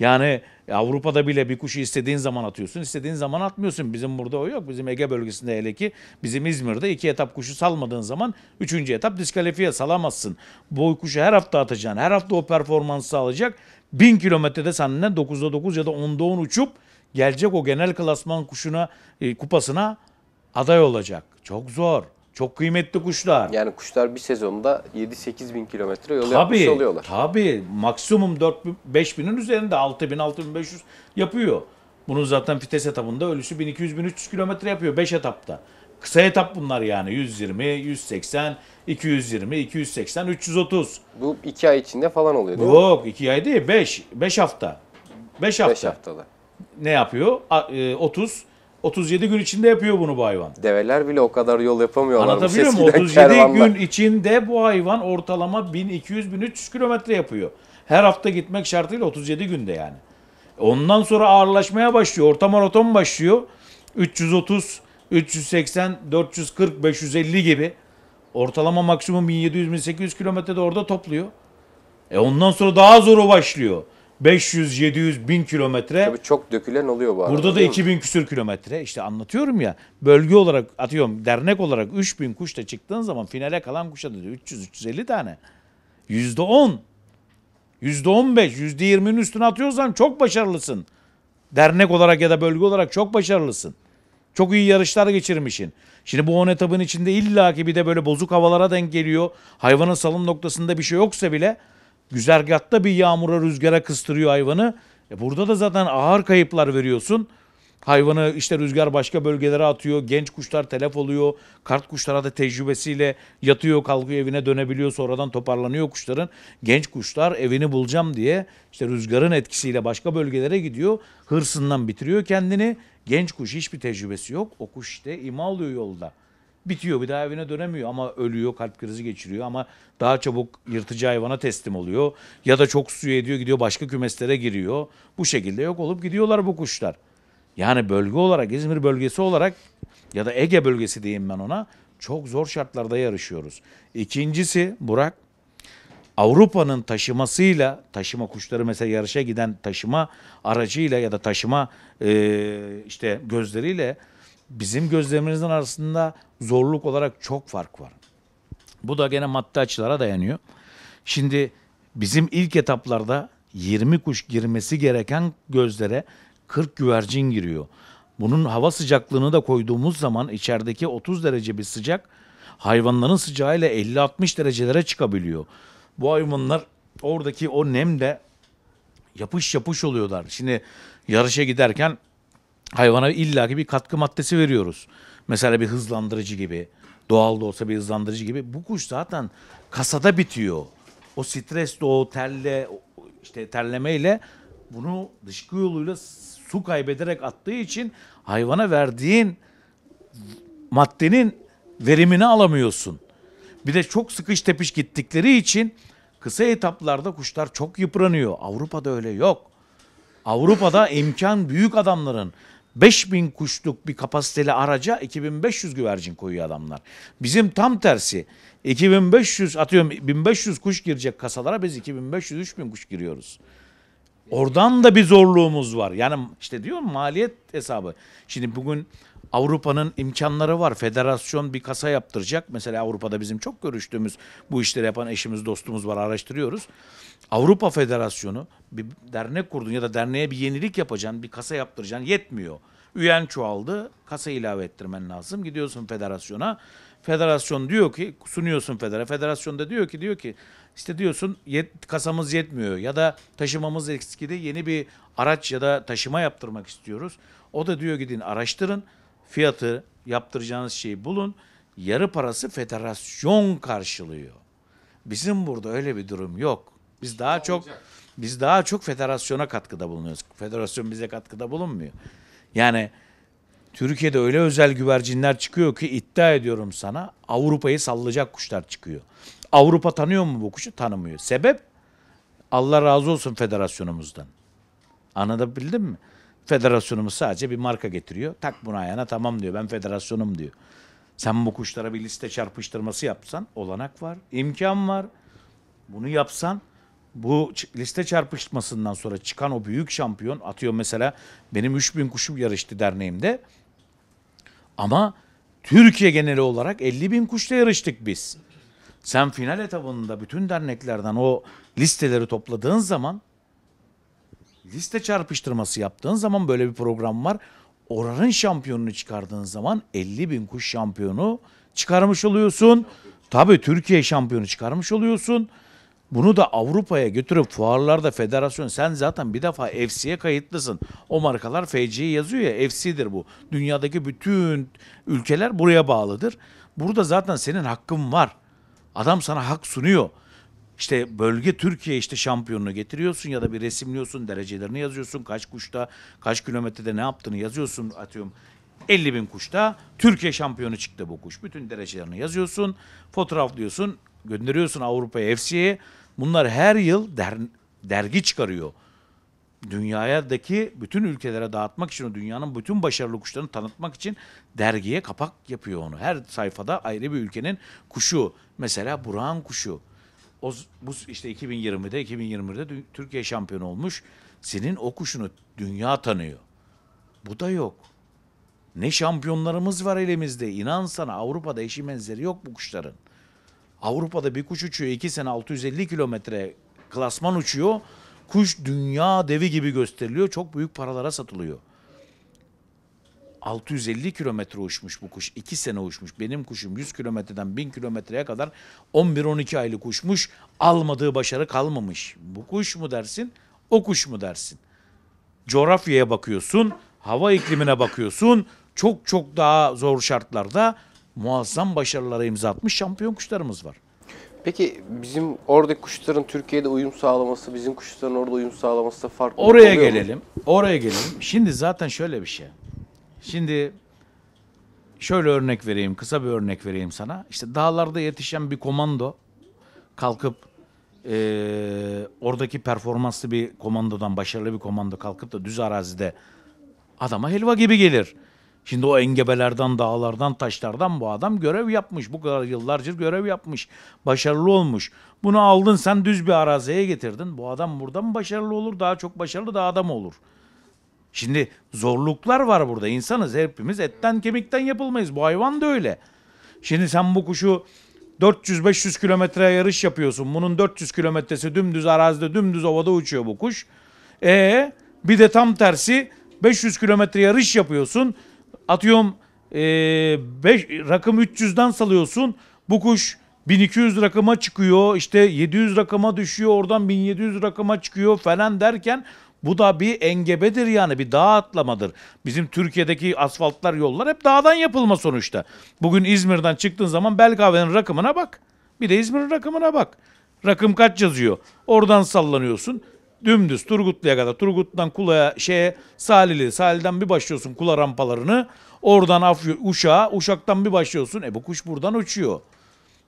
Yani Avrupa'da bile bir kuşu istediğin zaman atıyorsun, istediğin zaman atmıyorsun. Bizim burada o yok. Bizim Ege bölgesinde hele ki bizim İzmir'de iki etap kuşu salmadığın zaman üçüncü etap diskalifiye salamazsın. Bu kuşu her hafta atacaksın. Her hafta o performansı sağlayacak. Bin kilometrede seninle 9'da 9 ya da 10'da 10 uçup gelecek o genel klasman kuşuna, e, kupasına aday olacak. Çok zor. Çok kıymetli kuşlar. Yani kuşlar bir sezonda 7-8 bin kilometre yol tabii, yapmış oluyorlar. Tabii. Maksimum 4-5 binin üzerinde 6 bin, 6 bin 500 yapıyor. Bunun zaten fites etapında ölüsü 1200-1300 kilometre yapıyor 5 etapta. Kısa etap bunlar yani 120, 180, 220, 280, 330. Bu 2 ay içinde falan oluyor değil Yok, mi? 2 ay değil 5, 5 hafta. 5 hafta. 5 haftada. Ne yapıyor? 30, 37 gün içinde yapıyor bunu bu hayvan. Develer bile o kadar yol yapamıyorlar. Anlatabiliyor muyum? 37 kervanla. gün içinde bu hayvan ortalama 1200-1300 kilometre yapıyor. Her hafta gitmek şartıyla 37 günde yani. Ondan sonra ağırlaşmaya başlıyor. Orta maraton başlıyor. 330, 380, 440, 550 gibi. Ortalama maksimum 1700-1800 kilometrede orada topluyor. E ondan sonra daha zoru başlıyor. 500, 700, 1000 kilometre. Tabii çok dökülen oluyor bu arada. Burada da 2000 küsür kilometre. İşte anlatıyorum ya. Bölge olarak atıyorum dernek olarak 3000 kuş da çıktığın zaman finale kalan kuşa da 300-350 tane. Yüzde %10, %15, %20'nin üstüne atıyorsan çok başarılısın. Dernek olarak ya da bölge olarak çok başarılısın. Çok iyi yarışlar geçirmişsin. Şimdi bu 10 etabın içinde illaki bir de böyle bozuk havalara denk geliyor. Hayvanın salım noktasında bir şey yoksa bile güzergahta bir yağmura rüzgara kıstırıyor hayvanı. E burada da zaten ağır kayıplar veriyorsun. Hayvanı işte rüzgar başka bölgelere atıyor. Genç kuşlar telef oluyor. Kart kuşlara da tecrübesiyle yatıyor kalkıyor evine dönebiliyor. Sonradan toparlanıyor kuşların. Genç kuşlar evini bulacağım diye işte rüzgarın etkisiyle başka bölgelere gidiyor. Hırsından bitiriyor kendini. Genç kuş hiçbir tecrübesi yok. O kuş işte ima oluyor yolda bitiyor bir daha evine dönemiyor ama ölüyor kalp krizi geçiriyor ama daha çabuk yırtıcı hayvana teslim oluyor ya da çok suyu ediyor gidiyor başka kümeslere giriyor bu şekilde yok olup gidiyorlar bu kuşlar. Yani bölge olarak İzmir bölgesi olarak ya da Ege bölgesi diyeyim ben ona çok zor şartlarda yarışıyoruz. İkincisi Burak Avrupa'nın taşımasıyla taşıma kuşları mesela yarışa giden taşıma aracıyla ya da taşıma e, işte gözleriyle bizim gözlemimizin arasında zorluk olarak çok fark var. Bu da gene maddi açılara dayanıyor. Şimdi bizim ilk etaplarda 20 kuş girmesi gereken gözlere 40 güvercin giriyor. Bunun hava sıcaklığını da koyduğumuz zaman içerideki 30 derece bir sıcak hayvanların sıcağıyla 50-60 derecelere çıkabiliyor. Bu hayvanlar oradaki o nemle yapış yapış oluyorlar. Şimdi yarışa giderken hayvana illaki bir katkı maddesi veriyoruz. Mesela bir hızlandırıcı gibi, doğal da olsa bir hızlandırıcı gibi. Bu kuş zaten kasada bitiyor. O stresle, o terle, işte terlemeyle bunu dışkı yoluyla su kaybederek attığı için hayvana verdiğin maddenin verimini alamıyorsun. Bir de çok sıkış tepiş gittikleri için kısa etaplarda kuşlar çok yıpranıyor. Avrupa'da öyle yok. Avrupa'da imkan büyük adamların. 5000 kuşluk bir kapasiteli araca 2500 güvercin koyuyor adamlar. Bizim tam tersi 2500 atıyorum 1500 kuş girecek kasalara biz 2500 3000 kuş giriyoruz. Oradan da bir zorluğumuz var. Yani işte diyorum maliyet hesabı. Şimdi bugün Avrupa'nın imkanları var. Federasyon bir kasa yaptıracak. Mesela Avrupa'da bizim çok görüştüğümüz bu işleri yapan eşimiz, dostumuz var. Araştırıyoruz. Avrupa Federasyonu bir dernek kurdun ya da derneğe bir yenilik yapacaksın, bir kasa yaptıracaksın yetmiyor. Üyen çoğaldı, kasa ilave ettirmen lazım. Gidiyorsun federasyona. Federasyon diyor ki sunuyorsun federa. Federasyon da diyor ki diyor ki işte diyorsun yet, kasamız yetmiyor ya da taşımamız eksikti. Yeni bir araç ya da taşıma yaptırmak istiyoruz. O da diyor gidin araştırın. Fiyatı yaptıracağınız şeyi bulun. Yarı parası federasyon karşılıyor. Bizim burada öyle bir durum yok. Biz daha çok biz daha çok federasyona katkıda bulunuyoruz. Federasyon bize katkıda bulunmuyor. Yani Türkiye'de öyle özel güvercinler çıkıyor ki iddia ediyorum sana Avrupa'yı sallayacak kuşlar çıkıyor. Avrupa tanıyor mu bu kuşu? Tanımıyor. Sebep Allah razı olsun federasyonumuzdan. Anlatabildim mi? Federasyonumuz sadece bir marka getiriyor. Tak bunu ayağına tamam diyor ben federasyonum diyor. Sen bu kuşlara bir liste çarpıştırması yapsan olanak var, imkan var. Bunu yapsan bu liste çarpışmasından sonra çıkan o büyük şampiyon atıyor mesela benim 3000 kuşum yarıştı derneğimde. Ama Türkiye geneli olarak 50 bin kuşla yarıştık biz. Sen final etabında bütün derneklerden o listeleri topladığın zaman liste çarpıştırması yaptığın zaman böyle bir program var. Oranın şampiyonunu çıkardığın zaman 50 bin kuş şampiyonu çıkarmış oluyorsun. Tabii Türkiye şampiyonu çıkarmış oluyorsun. Bunu da Avrupa'ya götürüp fuarlarda federasyon sen zaten bir defa FC'ye kayıtlısın. O markalar FC'yi yazıyor ya FC'dir bu. Dünyadaki bütün ülkeler buraya bağlıdır. Burada zaten senin hakkın var. Adam sana hak sunuyor. İşte bölge Türkiye işte şampiyonunu getiriyorsun ya da bir resimliyorsun derecelerini yazıyorsun kaç kuşta kaç kilometrede ne yaptığını yazıyorsun atıyorum 50 bin kuşta Türkiye şampiyonu çıktı bu kuş bütün derecelerini yazıyorsun fotoğraflıyorsun gönderiyorsun Avrupa'ya FC'ye Bunlar her yıl der, dergi çıkarıyor. Dünyadaki bütün ülkelere dağıtmak için, dünyanın bütün başarılı kuşlarını tanıtmak için dergiye kapak yapıyor onu. Her sayfada ayrı bir ülkenin kuşu. Mesela Burak'ın kuşu. O, bu işte 2020'de, 2021'de Türkiye şampiyonu olmuş. Senin o kuşunu dünya tanıyor. Bu da yok. Ne şampiyonlarımız var elimizde. İnan sana Avrupa'da eşi benzeri yok bu kuşların. Avrupa'da bir kuş uçuyor 2 sene 650 kilometre klasman uçuyor. Kuş dünya devi gibi gösteriliyor. Çok büyük paralara satılıyor. 650 kilometre uçmuş bu kuş. 2 sene uçmuş. Benim kuşum 100 kilometreden 1000 kilometreye kadar 11-12 aylık uçmuş. Almadığı başarı kalmamış. Bu kuş mu dersin? O kuş mu dersin? Coğrafyaya bakıyorsun. Hava iklimine bakıyorsun. Çok çok daha zor şartlarda muazzam başarılara imza atmış şampiyon kuşlarımız var. Peki bizim oradaki kuşların Türkiye'de uyum sağlaması, bizim kuşların orada uyum sağlaması da farklı. Oraya gelelim. Mu? Oraya gelelim. Şimdi zaten şöyle bir şey. Şimdi şöyle örnek vereyim, kısa bir örnek vereyim sana. İşte dağlarda yetişen bir komando kalkıp e, oradaki performanslı bir komandodan, başarılı bir komando kalkıp da düz arazide adama helva gibi gelir. Şimdi o engebelerden, dağlardan, taşlardan bu adam görev yapmış. Bu kadar yıllarca görev yapmış. Başarılı olmuş. Bunu aldın sen düz bir araziye getirdin. Bu adam burada mı başarılı olur? Daha çok başarılı da adam olur. Şimdi zorluklar var burada. İnsanız hepimiz etten kemikten yapılmayız. Bu hayvan da öyle. Şimdi sen bu kuşu 400-500 kilometreye yarış yapıyorsun. Bunun 400 kilometresi dümdüz arazide dümdüz ovada uçuyor bu kuş. E bir de tam tersi 500 kilometre yarış yapıyorsun atıyorum e, beş, rakım 300'den salıyorsun. Bu kuş 1200 rakama çıkıyor işte 700 rakama düşüyor oradan 1700 rakama çıkıyor falan derken bu da bir engebedir yani bir dağ atlamadır. Bizim Türkiye'deki asfaltlar yollar hep dağdan yapılma sonuçta. Bugün İzmir'den çıktığın zaman Belkave'nin rakımına bak. Bir de İzmir'in rakımına bak. Rakım kaç yazıyor? Oradan sallanıyorsun. Dümdüz Turgutlu'ya kadar. Turgut'tan Kula'ya şeye Salili. Salil'den bir başlıyorsun Kula rampalarını. Oradan Afyon, Uşak'a. Uşak'tan bir başlıyorsun. E bu kuş buradan uçuyor.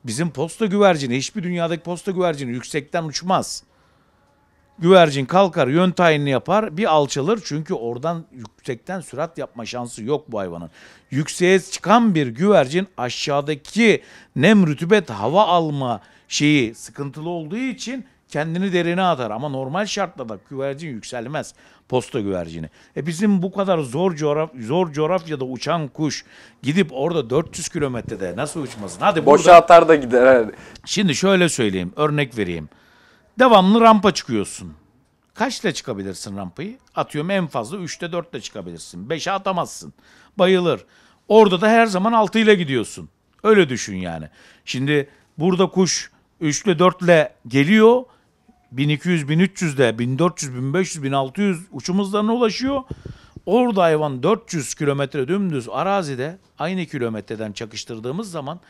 Bizim posta güvercini, hiçbir dünyadaki posta güvercini yüksekten uçmaz. Güvercin kalkar, yön tayinini yapar, bir alçalır. Çünkü oradan yüksekten sürat yapma şansı yok bu hayvanın. Yükseğe çıkan bir güvercin aşağıdaki nem, rütubet, hava alma şeyi sıkıntılı olduğu için kendini derine atar ama normal şartlarda güvercin yükselmez posta güvercini. E bizim bu kadar zor coğraf zor coğrafyada uçan kuş gidip orada 400 kilometrede nasıl uçmasın? Hadi Boşa burada... atar da gider. Hadi. Şimdi şöyle söyleyeyim, örnek vereyim. Devamlı rampa çıkıyorsun. Kaçla çıkabilirsin rampayı? Atıyorum en fazla 3'te 4'te çıkabilirsin. 5'e atamazsın. Bayılır. Orada da her zaman 6 ile gidiyorsun. Öyle düşün yani. Şimdi burada kuş 3'le 4'le geliyor 1200, 1300 de, 1400, 1500, 1600 uçum hızlarına ulaşıyor. Orada hayvan 400 kilometre dümdüz arazide aynı kilometreden çakıştırdığımız zaman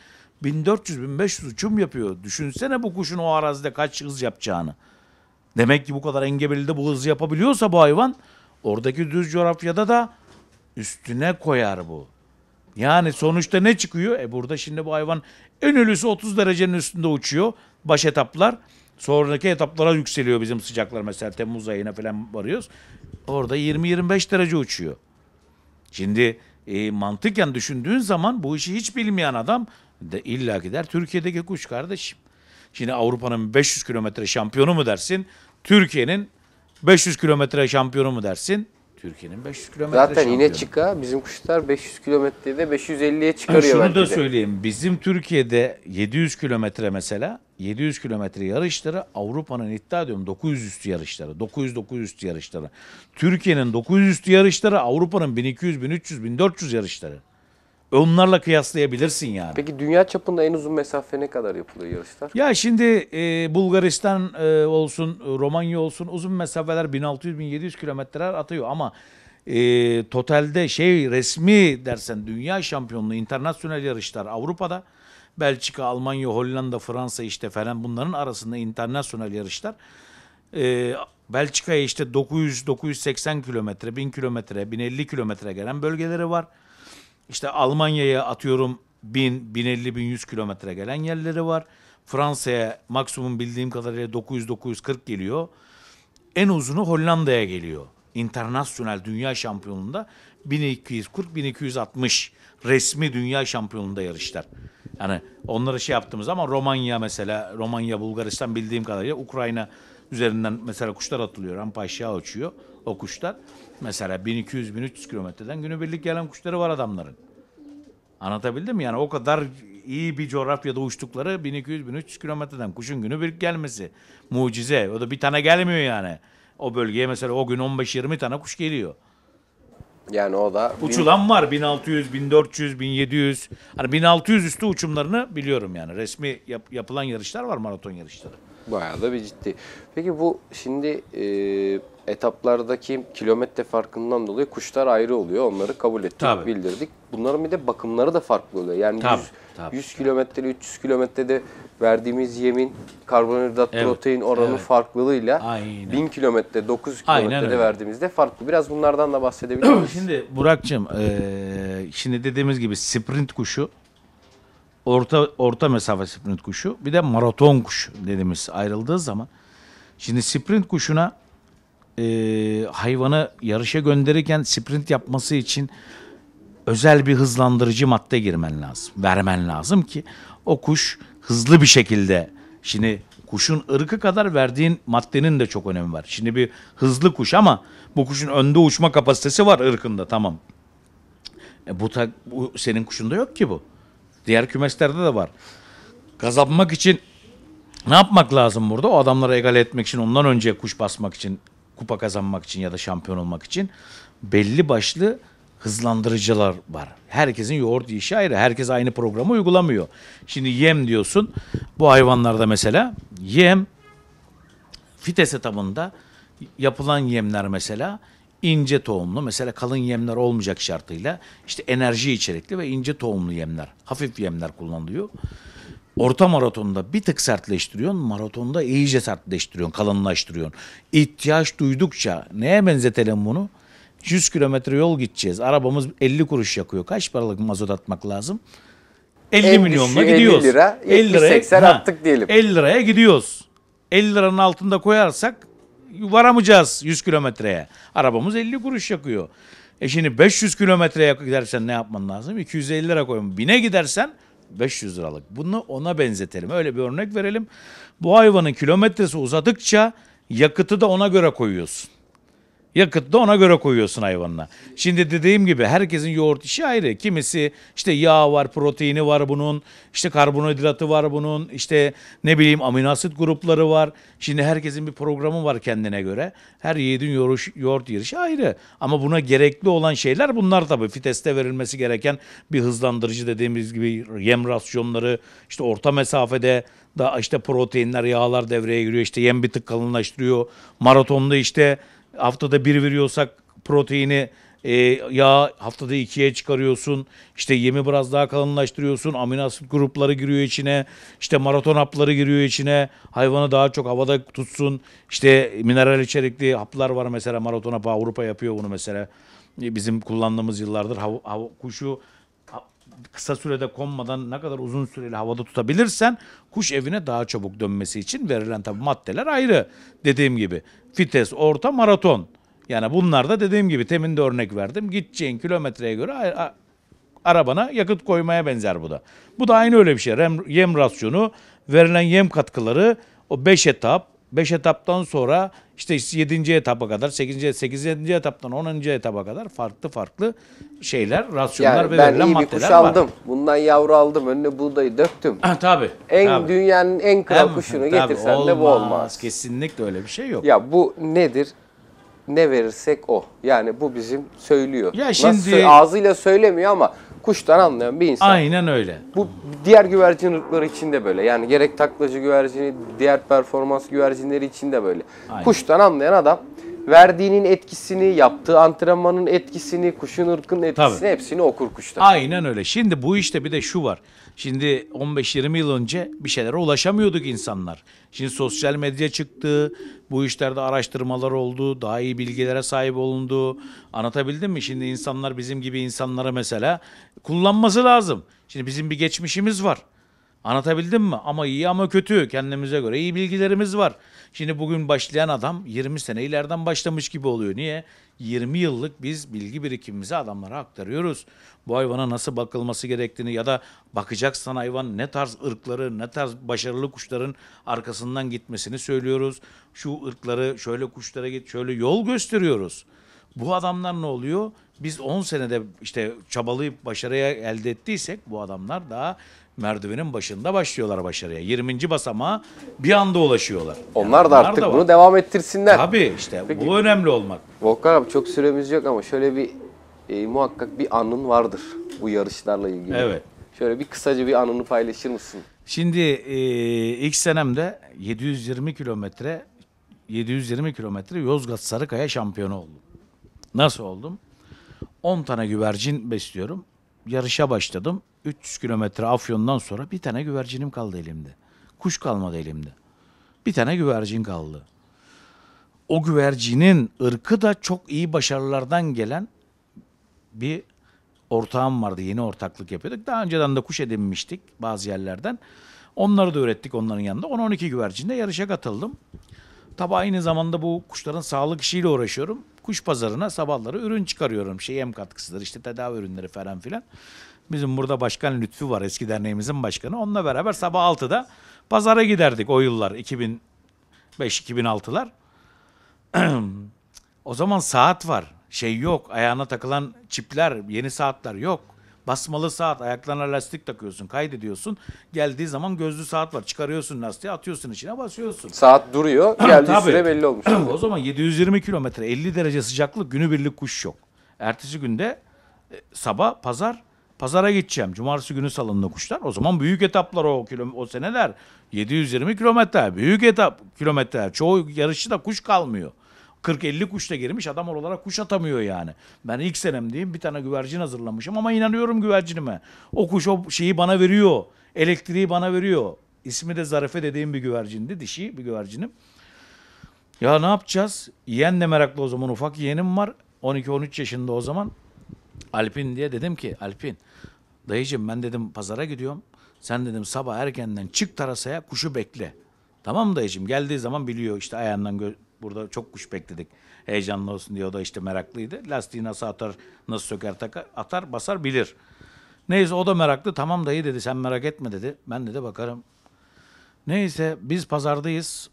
1400-1500 uçum yapıyor. Düşünsene bu kuşun o arazide kaç hız yapacağını. Demek ki bu kadar engebelide bu hızı yapabiliyorsa bu hayvan oradaki düz coğrafyada da üstüne koyar bu. Yani sonuçta ne çıkıyor? E burada şimdi bu hayvan en ölüsü 30 derecenin üstünde uçuyor. Baş etaplar. Sonraki etaplara yükseliyor bizim sıcaklar mesela Temmuz ayına falan varıyoruz. Orada 20-25 derece uçuyor. Şimdi e, mantıken düşündüğün zaman bu işi hiç bilmeyen adam de illa gider Türkiye'deki kuş kardeşim. Şimdi Avrupa'nın 500 kilometre şampiyonu mu dersin? Türkiye'nin 500 kilometre şampiyonu mu dersin? Türkiye'nin 500 kilometre Zaten şampiyonu. yine çıka bizim kuşlar 500 kilometrede 550'ye çıkarıyor. Ha, şunu da söyleyeyim. Bizim Türkiye'de 700 kilometre mesela 700 kilometre yarışları Avrupa'nın iddia ediyorum 900 üstü yarışları. 900 900 üstü yarışları. Türkiye'nin 900 üstü yarışları Avrupa'nın 1200 1300 1400 yarışları. Onlarla kıyaslayabilirsin yani. Peki dünya çapında en uzun mesafe ne kadar yapılıyor yarışlar? Ya şimdi e, Bulgaristan e, olsun, Romanya olsun uzun mesafeler 1600-1700 kilometreler atıyor ama e, totalde şey resmi dersen dünya şampiyonluğu internasyonel yarışlar Avrupa'da Belçika, Almanya, Hollanda, Fransa işte falan bunların arasında internasyonel yarışlar. Ee, Belçika'ya işte 900-980 kilometre, 1000 kilometre, 1050 kilometre gelen bölgeleri var. İşte Almanya'ya atıyorum 1000, 1050, 1100 kilometre gelen yerleri var. Fransa'ya maksimum bildiğim kadarıyla 900-940 geliyor. En uzunu Hollanda'ya geliyor. İnternasyonel dünya şampiyonunda 1240-1260 resmi dünya şampiyonunda yarışlar. Yani onları şey yaptığımız ama Romanya mesela, Romanya, Bulgaristan bildiğim kadarıyla Ukrayna üzerinden mesela kuşlar atılıyor. Rampa uçuyor o kuşlar. Mesela 1200-1300 kilometreden günübirlik gelen kuşları var adamların. Anlatabildim mi? Yani o kadar iyi bir coğrafyada uçtukları 1200-1300 kilometreden kuşun günübirlik gelmesi. Mucize. O da bir tane gelmiyor yani. O bölgeye mesela o gün 15-20 tane kuş geliyor. Yani o da... Uçulan bin... var 1600, 1400, 1700. Hani 1600 üstü uçumlarını biliyorum yani. Resmi yap, yapılan yarışlar var maraton yarışları. Bayağı da bir ciddi. Peki bu şimdi e, etaplardaki kilometre farkından dolayı kuşlar ayrı oluyor. Onları kabul ettik, tabii. bildirdik. Bunların bir de bakımları da farklı oluyor. Yani tabii, 100, tabii, 100 kilometreli 300 kilometrede verdiğimiz yemin karbonhidrat evet, protein oranı evet. farklılığıyla Aynen. 1000 kilometre 900 kilometrede verdiğimizde farklı. Biraz bunlardan da bahsedebilir miyiz? Şimdi Burak'cığım e, şimdi dediğimiz gibi sprint kuşu orta orta mesafe sprint kuşu bir de maraton kuşu dediğimiz ayrıldığı zaman şimdi sprint kuşuna e, hayvanı yarışa gönderirken sprint yapması için özel bir hızlandırıcı madde girmen lazım. Vermen lazım ki o kuş hızlı bir şekilde şimdi kuşun ırkı kadar verdiğin maddenin de çok önemi var. Şimdi bir hızlı kuş ama bu kuşun önde uçma kapasitesi var ırkında tamam. E bu, ta, bu senin kuşunda yok ki bu. Diğer kümeslerde de var. Kazanmak için ne yapmak lazım burada? O adamları egale etmek için, ondan önce kuş basmak için, kupa kazanmak için ya da şampiyon olmak için belli başlı hızlandırıcılar var. Herkesin yoğurt işi ayrı. Herkes aynı programı uygulamıyor. Şimdi yem diyorsun. Bu hayvanlarda mesela yem fites etabında yapılan yemler mesela ince tohumlu mesela kalın yemler olmayacak şartıyla işte enerji içerikli ve ince tohumlu yemler, hafif yemler kullanılıyor. Orta maratonda bir tık sertleştiriyorsun, maratonda iyice sertleştiriyorsun, kalınlaştırıyorsun. İhtiyaç duydukça neye benzetelim bunu? 100 kilometre yol gideceğiz. Arabamız 50 kuruş yakıyor. Kaç paralık mazot atmak lazım? 50 en milyonla gidiyoruz. 50 lira, 50 liraya, 80 ha, attık diyelim. 50 liraya gidiyoruz. 50 liranın altında koyarsak varamayacağız 100 kilometreye. Arabamız 50 kuruş yakıyor. E şimdi 500 kilometreye gidersen ne yapman lazım? 250 lira koyun. Bine gidersen 500 liralık. Bunu ona benzetelim. Öyle bir örnek verelim. Bu hayvanın kilometresi uzadıkça yakıtı da ona göre koyuyorsun. Yakıt da ona göre koyuyorsun hayvanına. Şimdi dediğim gibi herkesin yoğurt işi ayrı. Kimisi işte yağ var, proteini var bunun, işte karbonhidratı var bunun, işte ne bileyim amino asit grupları var. Şimdi herkesin bir programı var kendine göre. Her yiğidin yoğuruş, yoğurt yiyişi ayrı. Ama buna gerekli olan şeyler bunlar tabii. Fiteste verilmesi gereken bir hızlandırıcı dediğimiz gibi yem rasyonları, işte orta mesafede da işte proteinler, yağlar devreye giriyor. İşte yem bir tık kalınlaştırıyor. Maratonda işte haftada bir veriyorsak proteini e, yağ haftada ikiye çıkarıyorsun. İşte yemi biraz daha kalınlaştırıyorsun. Amino asit grupları giriyor içine. İşte maraton hapları giriyor içine. Hayvanı daha çok havada tutsun. İşte mineral içerikli haplar var mesela maraton hapı Avrupa yapıyor bunu mesela. Bizim kullandığımız yıllardır hav, hav, kuşu kısa sürede konmadan ne kadar uzun süreli havada tutabilirsen kuş evine daha çabuk dönmesi için verilen tabi maddeler ayrı. Dediğim gibi fites, orta, maraton. Yani bunlar da dediğim gibi temin de örnek verdim. Gideceğin kilometreye göre arabana yakıt koymaya benzer bu da. Bu da aynı öyle bir şey. Rem, yem rasyonu, verilen yem katkıları, o 5 etap, 5 etaptan sonra işte 7. etapa kadar 8. 8. etaptan 10. etapa kadar farklı farklı şeyler, rasyonlar yani ve verilen var. Ben iyi bir kuş aldım. Var. Bundan yavru aldım. Önüne buğdayı döktüm. Ha, tabii. En tabii. dünyanın en kral Hem, kuşunu getirsen olmaz, de bu olmaz. Kesinlikle öyle bir şey yok. Ya bu nedir? Ne verirsek o. Yani bu bizim söylüyor. Ya şimdi, Nasıl ağzıyla söylemiyor ama kuştan anlayan bir insan. Aynen öyle. Bu diğer güvercin ırkları için de böyle. Yani gerek taklacı güvercini, diğer performans güvercinleri için de böyle. Aynen. Kuştan anlayan adam verdiğinin etkisini, yaptığı antrenmanın etkisini, kuşun ırkının etkisini Tabii. hepsini okur kuşta. Aynen öyle. Şimdi bu işte bir de şu var. Şimdi 15-20 yıl önce bir şeylere ulaşamıyorduk insanlar. Şimdi sosyal medya çıktı, bu işlerde araştırmalar oldu, daha iyi bilgilere sahip olundu. Anlatabildim mi? Şimdi insanlar bizim gibi insanlara mesela kullanması lazım. Şimdi bizim bir geçmişimiz var. Anlatabildim mi? Ama iyi ama kötü. Kendimize göre iyi bilgilerimiz var. Şimdi bugün başlayan adam 20 sene ileriden başlamış gibi oluyor. Niye? 20 yıllık biz bilgi birikimimizi adamlara aktarıyoruz. Bu hayvana nasıl bakılması gerektiğini ya da bakacaksan hayvan ne tarz ırkları, ne tarz başarılı kuşların arkasından gitmesini söylüyoruz. Şu ırkları şöyle kuşlara git, şöyle yol gösteriyoruz. Bu adamlar ne oluyor? Biz 10 senede işte çabalayıp başarıya elde ettiysek bu adamlar daha merdivenin başında başlıyorlar başarıya. 20. basamağa bir anda ulaşıyorlar. Onlar yani da artık da var. bunu devam ettirsinler. Tabii işte Peki, bu önemli olmak. Volkan abi çok süremiz yok ama şöyle bir e, muhakkak bir anın vardır bu yarışlarla ilgili. Evet. Şöyle bir kısaca bir anını paylaşır mısın? Şimdi e, ilk senemde 720 kilometre 720 kilometre Yozgat Sarıkaya şampiyonu oldum. Nasıl oldum? 10 tane güvercin besliyorum yarışa başladım. 300 kilometre Afyon'dan sonra bir tane güvercinim kaldı elimde. Kuş kalmadı elimde. Bir tane güvercin kaldı. O güvercinin ırkı da çok iyi başarılardan gelen bir ortağım vardı. Yeni ortaklık yapıyorduk. Daha önceden de kuş edinmiştik bazı yerlerden. Onları da ürettik onların yanında. 10-12 güvercinle yarışa katıldım. Tabi aynı zamanda bu kuşların sağlık işiyle uğraşıyorum kuş pazarına sabahları ürün çıkarıyorum. Şey yem katkısıdır işte tedavi ürünleri falan filan. Bizim burada başkan Lütfü var eski derneğimizin başkanı. Onunla beraber sabah 6'da pazara giderdik o yıllar 2005-2006'lar. o zaman saat var şey yok ayağına takılan çipler yeni saatler yok. Basmalı saat, ayaklarına lastik takıyorsun, kaydediyorsun. Geldiği zaman gözlü saat var. Çıkarıyorsun lastiği, atıyorsun içine, basıyorsun. Saat duruyor, geldiği Tabii. süre belli olmuş. o zaman 720 kilometre, 50 derece sıcaklık, günübirlik kuş yok. Ertesi günde e, sabah, pazar, pazara gideceğim. Cumartesi günü salındı kuşlar. O zaman büyük etaplar o kilo, o seneler. 720 kilometre, büyük etap kilometre. Çoğu yarışçı da kuş kalmıyor. 40-50 kuş da girmiş adam olarak kuş atamıyor yani. Ben ilk senem diyeyim bir tane güvercin hazırlamışım ama inanıyorum güvercinime. O kuş o şeyi bana veriyor. Elektriği bana veriyor. İsmi de Zarife dediğim bir güvercindi. Dişi bir güvercinim. Ya ne yapacağız? Yeğen de meraklı o zaman. Ufak yeğenim var. 12-13 yaşında o zaman. Alpin diye dedim ki Alpin dayıcım ben dedim pazara gidiyorum. Sen dedim sabah erkenden çık tarasaya kuşu bekle. Tamam mı dayıcım? Geldiği zaman biliyor işte ayağından gö Burada çok kuş bekledik. Heyecanlı olsun diye o da işte meraklıydı. Lastiği nasıl atar, nasıl söker takar atar, basar bilir. Neyse o da meraklı. Tamam dayı dedi sen merak etme dedi. Ben de bakarım. Neyse biz pazardayız.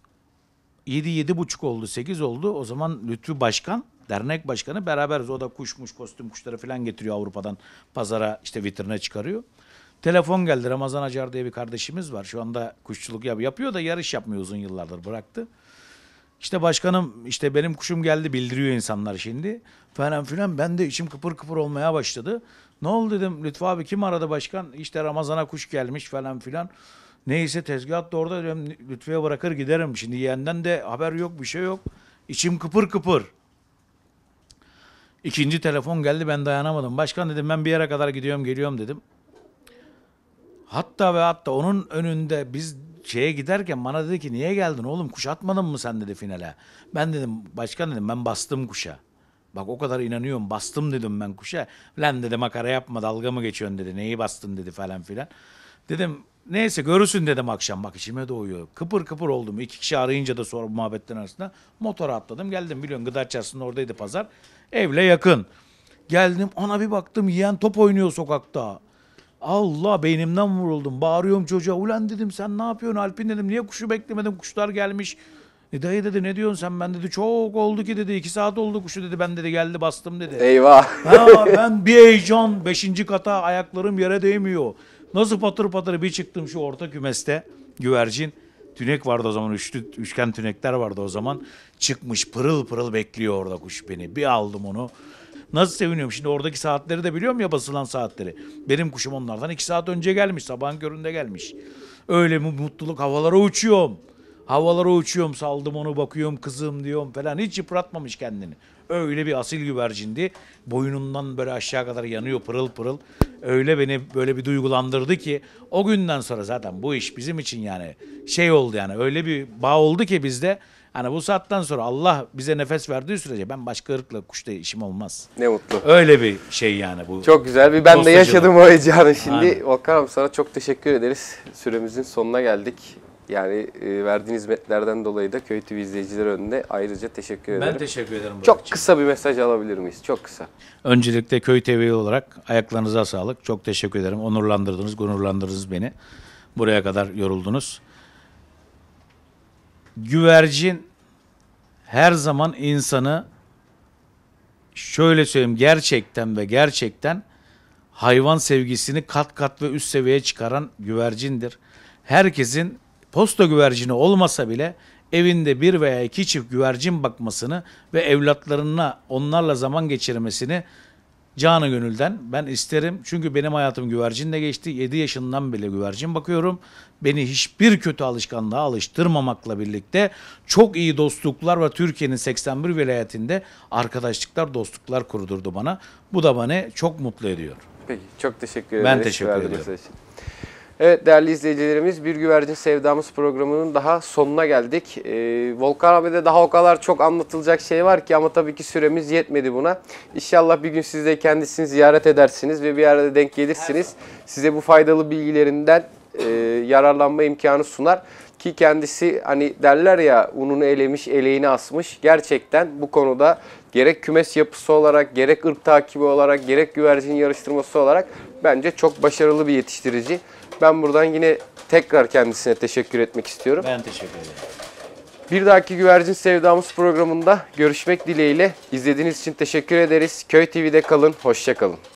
7 yedi buçuk oldu 8 oldu. O zaman Lütfü Başkan dernek başkanı beraberiz. O da kuşmuş kostüm kuşları falan getiriyor Avrupa'dan pazara işte vitrine çıkarıyor. Telefon geldi Ramazan Acar diye bir kardeşimiz var. Şu anda kuşçuluk yap yapıyor da yarış yapmıyor uzun yıllardır bıraktı. İşte başkanım işte benim kuşum geldi bildiriyor insanlar şimdi. Falan filan ben de içim kıpır kıpır olmaya başladı. Ne oldu dedim Lütfü abi kim aradı başkan? İşte Ramazan'a kuş gelmiş falan filan. Neyse tezgah da orada dedim Lütfü'ye bırakır giderim. Şimdi yeğenden de haber yok bir şey yok. İçim kıpır kıpır. İkinci telefon geldi ben dayanamadım. Başkan dedim ben bir yere kadar gidiyorum geliyorum dedim. Hatta ve hatta onun önünde biz şeye giderken bana dedi ki niye geldin oğlum kuş atmadın mı sen dedi finale. Ben dedim başkan dedim ben bastım kuşa. Bak o kadar inanıyorum bastım dedim ben kuşa. Lan dedi makara yapma dalga mı geçiyorsun dedi neyi bastın dedi falan filan. Dedim neyse görürsün dedim akşam bak işime doğuyor. Kıpır kıpır oldum iki kişi arayınca da sonra muhabbetten arasında motora atladım geldim biliyorsun gıda çarşısında oradaydı pazar. Evle yakın. Geldim ona bir baktım yiyen top oynuyor sokakta. Allah beynimden vuruldum. Bağırıyorum çocuğa. Ulan dedim sen ne yapıyorsun Alpin dedim. Niye kuşu beklemedin kuşlar gelmiş. E dayı dedi ne diyorsun sen ben dedi çok oldu ki dedi iki saat oldu kuşu dedi ben dedi geldi bastım dedi. Eyvah. Ha, ben bir heyecan beşinci kata ayaklarım yere değmiyor. Nasıl patır patır bir çıktım şu orta kümeste güvercin. Tünek vardı o zaman üçlü, üçgen tünekler vardı o zaman. Çıkmış pırıl pırıl bekliyor orada kuş beni. Bir aldım onu. Nasıl seviniyorum. Şimdi oradaki saatleri de biliyorum ya basılan saatleri. Benim kuşum onlardan iki saat önce gelmiş. Sabahın köründe gelmiş. Öyle mutluluk havalara uçuyorum. Havalara uçuyorum saldım onu bakıyorum kızım diyorum falan. Hiç yıpratmamış kendini. Öyle bir asil güvercindi. Boynundan böyle aşağı kadar yanıyor pırıl pırıl. Öyle beni böyle bir duygulandırdı ki o günden sonra zaten bu iş bizim için yani şey oldu yani öyle bir bağ oldu ki bizde Hani bu saatten sonra Allah bize nefes verdiği sürece ben başka ırkla kuşta işim olmaz. Ne mutlu. Öyle bir şey yani bu. Çok güzel. Bir ben de yaşadım o heyecanı şimdi. Aynen. Volkan abi sana çok teşekkür ederiz. Süremizin sonuna geldik. Yani e, verdiğiniz hizmetlerden dolayı da Köy TV izleyicileri önünde ayrıca teşekkür ederim. Ben teşekkür ederim. Çok için. kısa bir mesaj alabilir miyiz? Çok kısa. Öncelikle Köy TV olarak ayaklarınıza sağlık. Çok teşekkür ederim. Onurlandırdınız, gururlandırdınız beni. Buraya kadar yoruldunuz güvercin her zaman insanı şöyle söyleyeyim gerçekten ve gerçekten hayvan sevgisini kat kat ve üst seviyeye çıkaran güvercindir. Herkesin posta güvercini olmasa bile evinde bir veya iki çift güvercin bakmasını ve evlatlarına onlarla zaman geçirmesini Canı gönülden ben isterim. Çünkü benim hayatım güvercinle geçti. 7 yaşından bile güvercin bakıyorum. Beni hiçbir kötü alışkanlığa alıştırmamakla birlikte çok iyi dostluklar ve Türkiye'nin 81 vilayetinde arkadaşlıklar, dostluklar kurdurdu bana. Bu da beni çok mutlu ediyor. Peki çok teşekkür ederim. Ben teşekkür ederim. Evet değerli izleyicilerimiz Bir Güvercin Sevdamız programının daha sonuna geldik. Ee, Volkan abi'de daha o kadar çok anlatılacak şey var ki ama tabii ki süremiz yetmedi buna. İnşallah bir gün siz de kendisini ziyaret edersiniz ve bir arada denk gelirsiniz. Size bu faydalı bilgilerinden e, yararlanma imkanı sunar. Ki kendisi hani derler ya ununu elemiş eleğini asmış. Gerçekten bu konuda gerek kümes yapısı olarak gerek ırk takibi olarak gerek güvercin yarıştırması olarak bence çok başarılı bir yetiştirici. Ben buradan yine tekrar kendisine teşekkür etmek istiyorum. Ben teşekkür ederim. Bir dahaki Güvercin Sevdamız programında görüşmek dileğiyle. İzlediğiniz için teşekkür ederiz. Köy TV'de kalın, Hoşçakalın.